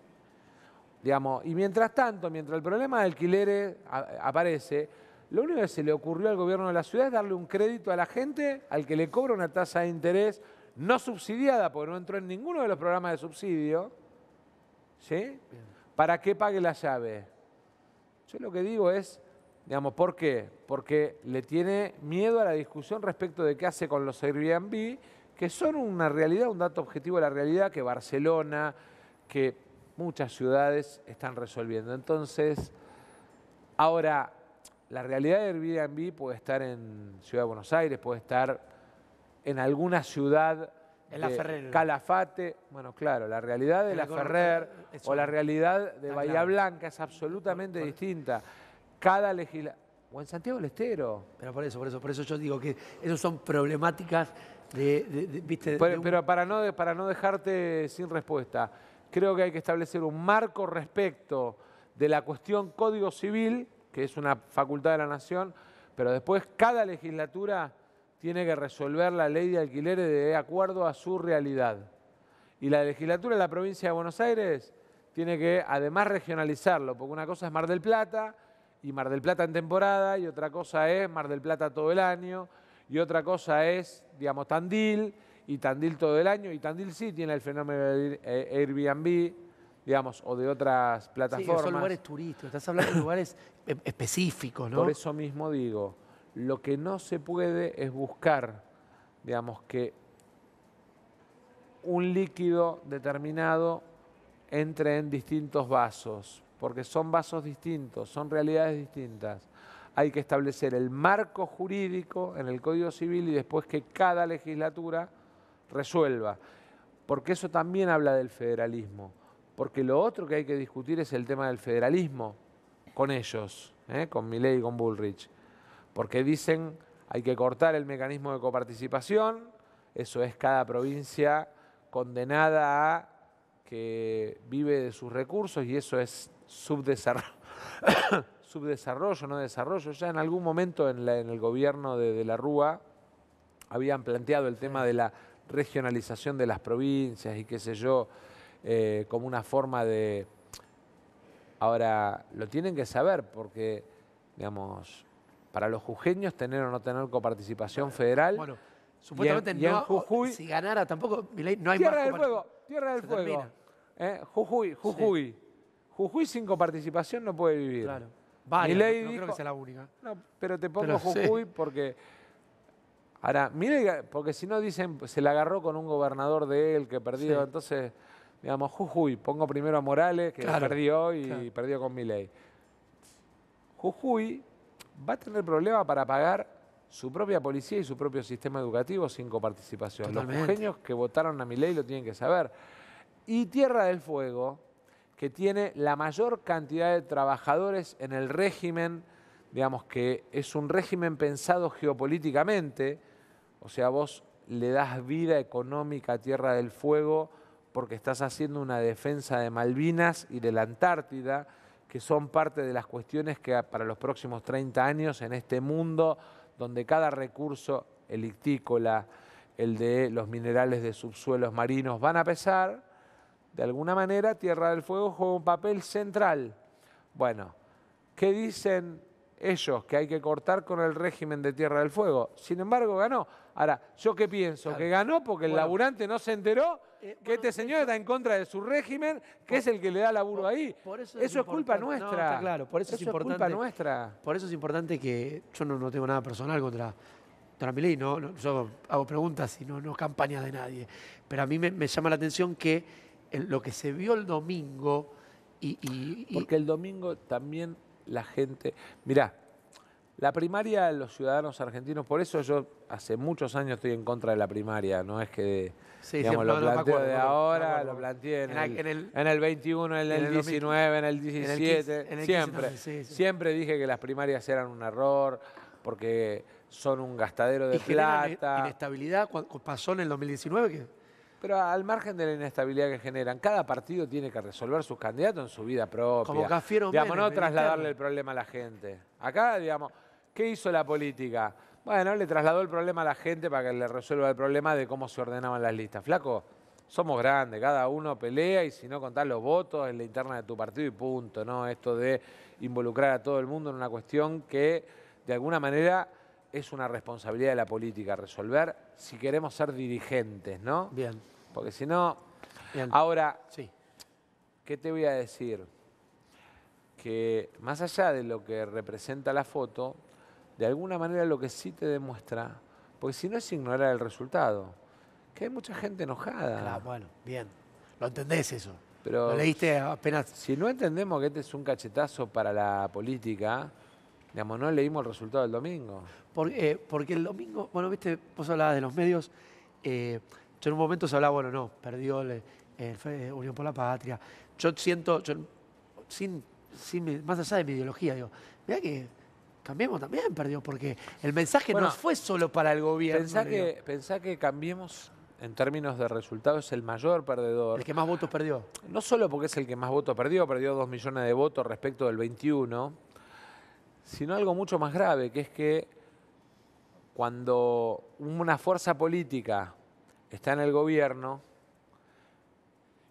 Digamos, y mientras tanto, mientras el problema de alquileres aparece, lo único que se le ocurrió al gobierno de la ciudad es darle un crédito a la gente al que le cobra una tasa de interés no subsidiada, porque no entró en ninguno de los programas de subsidio, ¿sí? ¿Para qué pague la llave? Yo lo que digo es, digamos, ¿por qué? Porque le tiene miedo a la discusión respecto de qué hace con los Airbnb, que son una realidad, un dato objetivo de la realidad que Barcelona, que muchas ciudades están resolviendo. Entonces, ahora, la realidad de Airbnb puede estar en Ciudad de Buenos Aires, puede estar en alguna ciudad en la Ferrer. Calafate, bueno, claro, la realidad de La Ferrer eh, o la realidad de ah, Bahía Blanca es absolutamente distinta. Cada legislación... O en Santiago del Estero. Pero por eso, por eso, por eso yo digo que esas son problemáticas de, Pero, para, no, para no dejarte sin respuesta, creo que hay que establecer un marco respecto de la cuestión código civil que es una facultad de la Nación, pero después cada legislatura tiene que resolver la ley de alquileres de acuerdo a su realidad. Y la legislatura de la provincia de Buenos Aires tiene que además regionalizarlo, porque una cosa es Mar del Plata y Mar del Plata en temporada, y otra cosa es Mar del Plata todo el año, y otra cosa es, digamos, Tandil, y Tandil todo el año, y Tandil sí tiene el fenómeno de eh, Airbnb, digamos, o de otras plataformas. Sí, son lugares turísticos, estás hablando de lugares em, específicos, ¿no? Por eso mismo digo, lo que no se puede es buscar, digamos, que un líquido determinado entre en distintos vasos, porque son vasos distintos, son realidades distintas. Hay que establecer el marco jurídico en el Código Civil y después que cada legislatura resuelva, porque eso también habla del federalismo porque lo otro que hay que discutir es el tema del federalismo con ellos, ¿eh? con Milley y con Bullrich. Porque dicen hay que cortar el mecanismo de coparticipación, eso es cada provincia condenada a que vive de sus recursos y eso es subdesarrollo, subdesarrollo no desarrollo. Ya en algún momento en, el gobierno de, de la Rúa habían planteado el tema de la regionalización de las provincias y qué sé yo. Eh, como una forma de... Ahora, lo tienen que saber porque, digamos, para los jujeños tener o no tener coparticipación federal... Bueno, supuestamente no, si ganara tampoco, no hay tierra Del fuego, tierra del fuego, ¿eh? Jujuy, Jujuy. Jujuy sin coparticipación no puede vivir. Claro. vale no, creo que sea la única. pero te pongo Jujuy porque... Ahora, mire, porque si no dicen, se la agarró con un gobernador de él que perdió, entonces digamos, Jujuy, pongo primero a Morales, que perdió y perdió con Milei. Jujuy va a tener problemas para pagar su propia policía y su propio sistema educativo sin coparticipación. Los jujeños que votaron a Milei lo tienen que saber. Y Tierra del Fuego, que tiene la mayor cantidad de trabajadores en el régimen, digamos que es un régimen pensado geopolíticamente, o sea, vos le das vida económica a Tierra del Fuego porque estás haciendo una defensa de Malvinas y de la Antártida, que son parte de las cuestiones que para los próximos 30 años en este mundo, donde cada recurso, el ictícola, el de los minerales de subsuelos marinos, van a pesar, de alguna manera Tierra del Fuego juega un papel central. Bueno, ¿qué dicen ellos que hay que cortar con el régimen de Tierra del Fuego? Sin embargo, ganó. Ahora, ¿yo qué pienso? Que ganó porque el laburante no se enteró eh, que este señor está en contra de su régimen, que es el que le da laburo ahí. eso, es, culpa nuestra. claro, por eso, es, importante, nuestra. Por eso es importante que yo no, no tengo nada personal contra, contra no, yo hago preguntas y no, no campaña de nadie. Pero a mí me, llama la atención que lo que se vio el domingo y, Porque el domingo también la gente... Mirá, la primaria, los ciudadanos argentinos, por eso yo hace muchos años estoy en contra de la primaria, no es que sí, digamos, lo planteo de ahora, lo planteé en, el, 21, en el, 19, en el 17, el siempre. Siempre dije que las primarias eran un error porque son un gastadero de y plata. inestabilidad pasó en el 2019 pero al margen de la inestabilidad que generan, cada partido tiene que resolver sus candidatos en su vida propia. Como Digamos, no trasladarle el problema a la gente. Acá, digamos, ¿Qué hizo la política? Bueno, le trasladó el problema a la gente para que le resuelva el problema de cómo se ordenaban las listas. Flaco, somos grandes, cada uno pelea y si no contás los votos en la interna de tu partido y punto, ¿no? Esto de involucrar a todo el mundo en una cuestión que de alguna manera es una responsabilidad de la política resolver si queremos ser dirigentes, ¿no? Bien. Porque si no... Ahora, sí. ¿qué te voy a decir? Que más allá de lo que representa la foto, de alguna manera lo que sí te demuestra, porque si no es ignorar el resultado, que hay mucha gente enojada. bueno, bien. Lo entendés eso. Pero lo leíste apenas. Si no entendemos que este es un cachetazo para la política, digamos, no leímos el resultado del domingo. Porque, eh, porque el domingo, bueno, viste, vos hablabas de los medios. Eh, yo en un momento se hablaba, bueno, no, perdió el, Unión por la Patria. Yo siento, yo, sin, más allá de mi ideología, digo, mira que Cambiemos también perdió, porque el mensaje no fue solo para el gobierno. Pensá que, pensá que Cambiemos, en términos de resultados, es el mayor perdedor. El que más votos perdió. No solo porque es el que más votos perdió, perdió 2 millones de votos respecto del 21, sino algo mucho más grave, que es que cuando una fuerza política está en el gobierno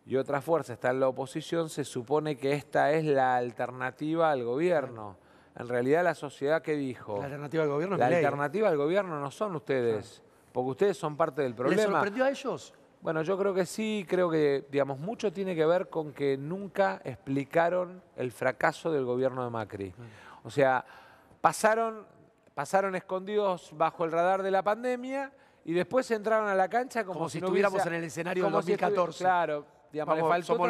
y otra fuerza está en la oposición, se supone que esta es la alternativa al gobierno en realidad la sociedad que dijo... La alternativa al gobierno La alternativa al gobierno no son ustedes, porque ustedes son parte del problema. ¿Les sorprendió a ellos? Bueno, yo creo que sí, creo que, digamos, mucho tiene que ver con que nunca explicaron el fracaso del gobierno de Macri. O sea, pasaron, pasaron escondidos bajo el radar de la pandemia y después entraron a la cancha como, si no estuviéramos en el escenario de 2014. claro, digamos, le faltó somos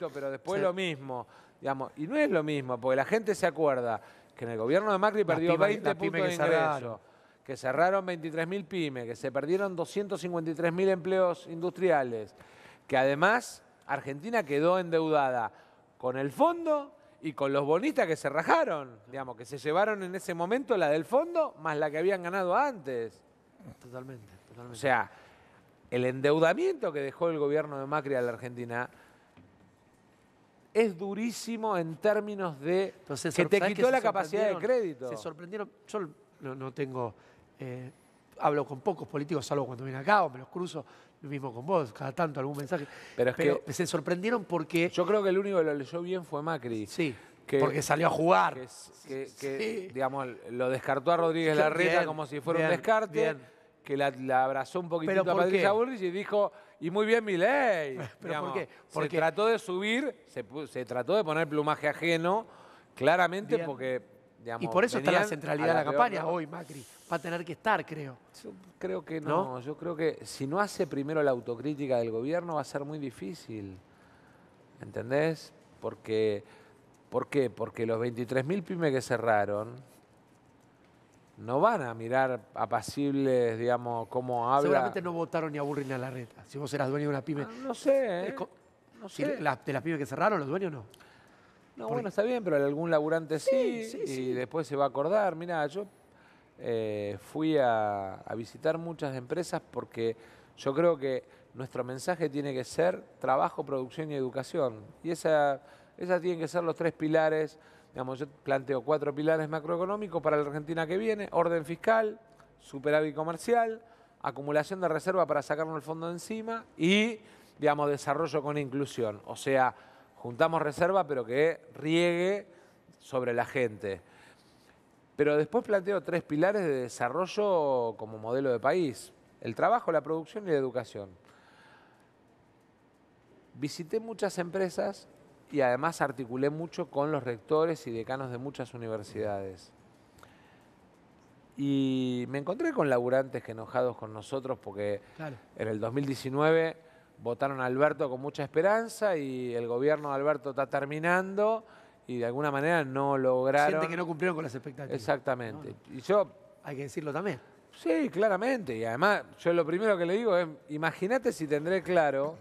lo pero después lo mismo y no es lo mismo, porque la gente se acuerda que en el gobierno de Macri perdió 20 pymes de ingreso, que cerraron 23.000 pymes, que se perdieron 253.000 empleos industriales, que además Argentina quedó endeudada con el fondo y con los bonistas que se rajaron, digamos, que se llevaron en ese momento la del fondo más la que habían ganado antes. Totalmente, totalmente. O sea, el endeudamiento que dejó el gobierno de Macri a la Argentina es durísimo en términos de Entonces, que te quitó la capacidad de crédito. Se sorprendieron, yo no, tengo, eh, hablo con pocos políticos, salvo cuando vienen acá o me los cruzo, lo mismo con vos, cada tanto algún mensaje. Pero, es que se sorprendieron porque... Yo creo que el único que lo leyó bien fue Macri. Sí. porque salió a jugar. Que, que, digamos, lo descartó a Rodríguez Larreta como si fuera un descarte, que la, abrazó un poquitito a Patricia Burris y dijo, y muy bien mi ley. ¿Pero por qué? Porque se trató de subir, se, trató de poner plumaje ajeno, claramente porque... y por eso está la centralidad de la campaña hoy, Macri. Va a tener que estar, creo. Yo creo que no. Yo creo que si no hace primero la autocrítica del gobierno va a ser muy difícil. ¿Entendés? Porque, ¿Por qué? Porque los 23.000 pymes que cerraron no van a mirar apacibles, digamos, cómo habla. Seguramente no votaron ni a Burrin ni a reta. Si vos eras dueño de una pyme. Ah, no sé. Eh, ¿eh? No sé. ¿De las pymes que cerraron, los dueños no? No, bueno, está bien, pero algún laburante sí, y después se va a acordar. Mira, yo eh, fui a, visitar muchas empresas porque yo creo que nuestro mensaje tiene que ser trabajo, producción y educación. Y esa, esas tienen que ser los tres pilares yo planteo cuatro pilares macroeconómicos para la Argentina que viene, orden fiscal, superávit comercial, acumulación de reserva para sacarnos el fondo de encima y, digamos, desarrollo con inclusión. O sea, juntamos reserva pero que riegue sobre la gente. Pero después planteo tres pilares de desarrollo como modelo de país. El trabajo, la producción y la educación. Visité muchas empresas y además articulé mucho con los rectores y decanos de muchas universidades. Y me encontré con laburantes que enojados con nosotros porque en el 2019 votaron a Alberto con mucha esperanza y el gobierno de Alberto está terminando y de alguna manera no lograron... gente que no cumplieron con las expectativas. Exactamente. Y yo... Hay que decirlo también. Sí, claramente. Y además, yo lo primero que le digo es, imagínate si tendré claro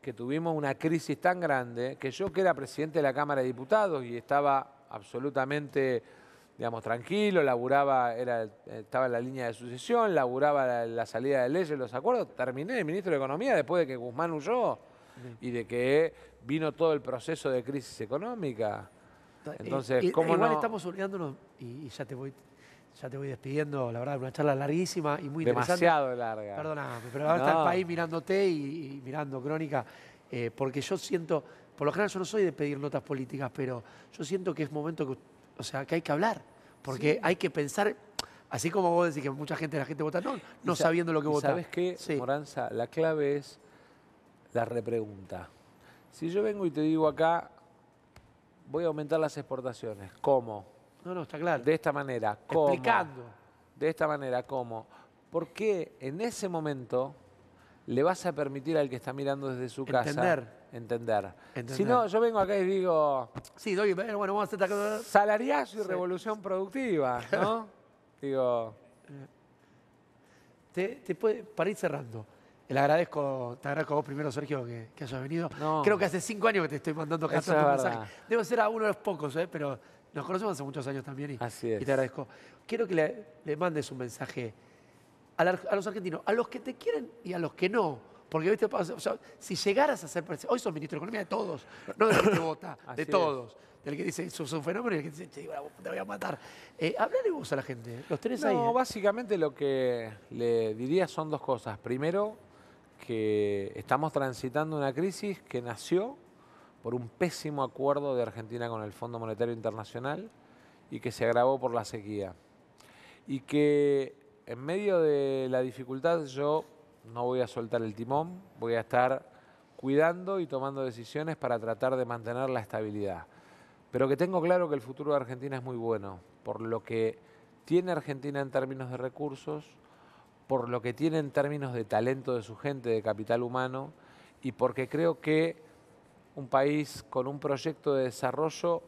que tuvimos una crisis tan grande que yo que era presidente de la Cámara de Diputados y estaba absolutamente, digamos, tranquilo, laburaba, era, estaba en la línea de sucesión, laburaba la, salida de leyes, los acuerdos, terminé de ministro de Economía después de que Guzmán huyó y de que vino todo el proceso de crisis económica. Eh, Entonces, ¿cómo Igual no? estamos olvidándonos, y ya te voy ya te voy despidiendo, la verdad, una charla larguísima y muy interesante. Demasiado larga. Perdóname, pero ahora está el país mirándote y, mirando Crónica, eh, porque yo siento, por lo general yo no soy de pedir notas políticas, pero yo siento que es momento que, o sea, que hay que hablar, porque hay que pensar, así como vos decís que mucha gente, la gente vota no, no sabiendo lo que vota. ¿Sabes qué, Moranza? La clave es la repregunta. Si yo vengo y te digo acá, voy a aumentar las exportaciones, ¿cómo? No, no, está claro. De esta manera. ¿Cómo? Explicando. De esta manera, ¿cómo? Porque en ese momento le vas a permitir al que está mirando desde su casa entender. entender. Si no, yo vengo acá y digo. Sí, doy, bueno, vamos a hacer esta Salariazo y revolución productiva, ¿no? digo. Te, para ir cerrando. Le agradezco, te agradezco a vos primero, Sergio, que, que hayas venido. Creo que hace cinco años que te estoy mandando de mensaje. Debo ser a uno de los pocos, ¿eh? pero nos conocemos hace muchos años también y, te agradezco. Quiero que le, mandes un mensaje a, los argentinos, a los que te quieren y a los que no. Porque viste si llegaras a ser presidente, hoy sos ministro de Economía de todos, no de los que vota, de todos. del que dice, sos un fenómeno, y el que dice, te voy a matar. Eh, hablale vos a la gente, los tenés ahí. No, eh. básicamente lo que le diría son dos cosas. Primero, que estamos transitando una crisis que nació por un pésimo acuerdo de Argentina con el Fondo Monetario Internacional y que se agravó por la sequía. Y que en medio de la dificultad yo no voy a soltar el timón, voy a estar cuidando y tomando decisiones para tratar de mantener la estabilidad. Pero que tengo claro que el futuro de Argentina es muy bueno, por lo que tiene Argentina en términos de recursos, por lo que tiene en términos de talento de su gente, de capital humano, y porque creo que un país con un proyecto de desarrollo,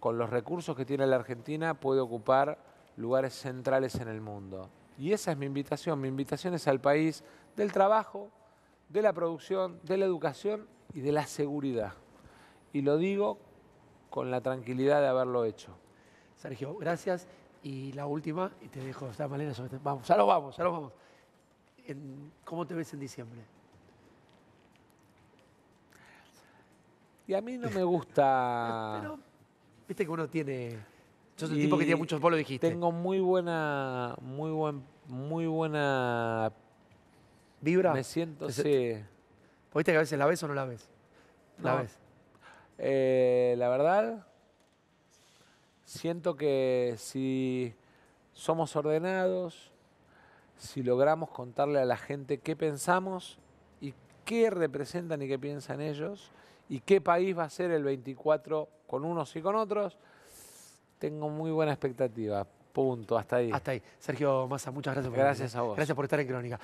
con los recursos que tiene la Argentina, puede ocupar lugares centrales en el mundo. Y esa es mi invitación. Mi invitación es al país del trabajo, de la producción, de la educación y de la seguridad. Y lo digo con la tranquilidad de haberlo hecho. Sergio, gracias. Y la última, y te dejo, esta manera, vamos, ya lo vamos, ya lo vamos. ¿Cómo te ves en diciembre? Y a mí no me gusta... Pero, viste que uno tiene... Yo soy el tipo que tiene muchos bolos, dijiste. Tengo muy buena... Muy, buen, muy buena... ¿Vibra? Me siento, ¿Viste que a veces la ves o no la ves? La ves. Eh, la verdad, siento que si somos ordenados, si logramos contarle a la gente qué pensamos y qué representan y qué piensan ellos, y qué país va a ser el 24 con unos y con otros. Tengo muy buena expectativa. Punto, hasta ahí. Hasta ahí. Sergio Massa, muchas gracias por Gracias a vos. Gracias por estar en Crónica.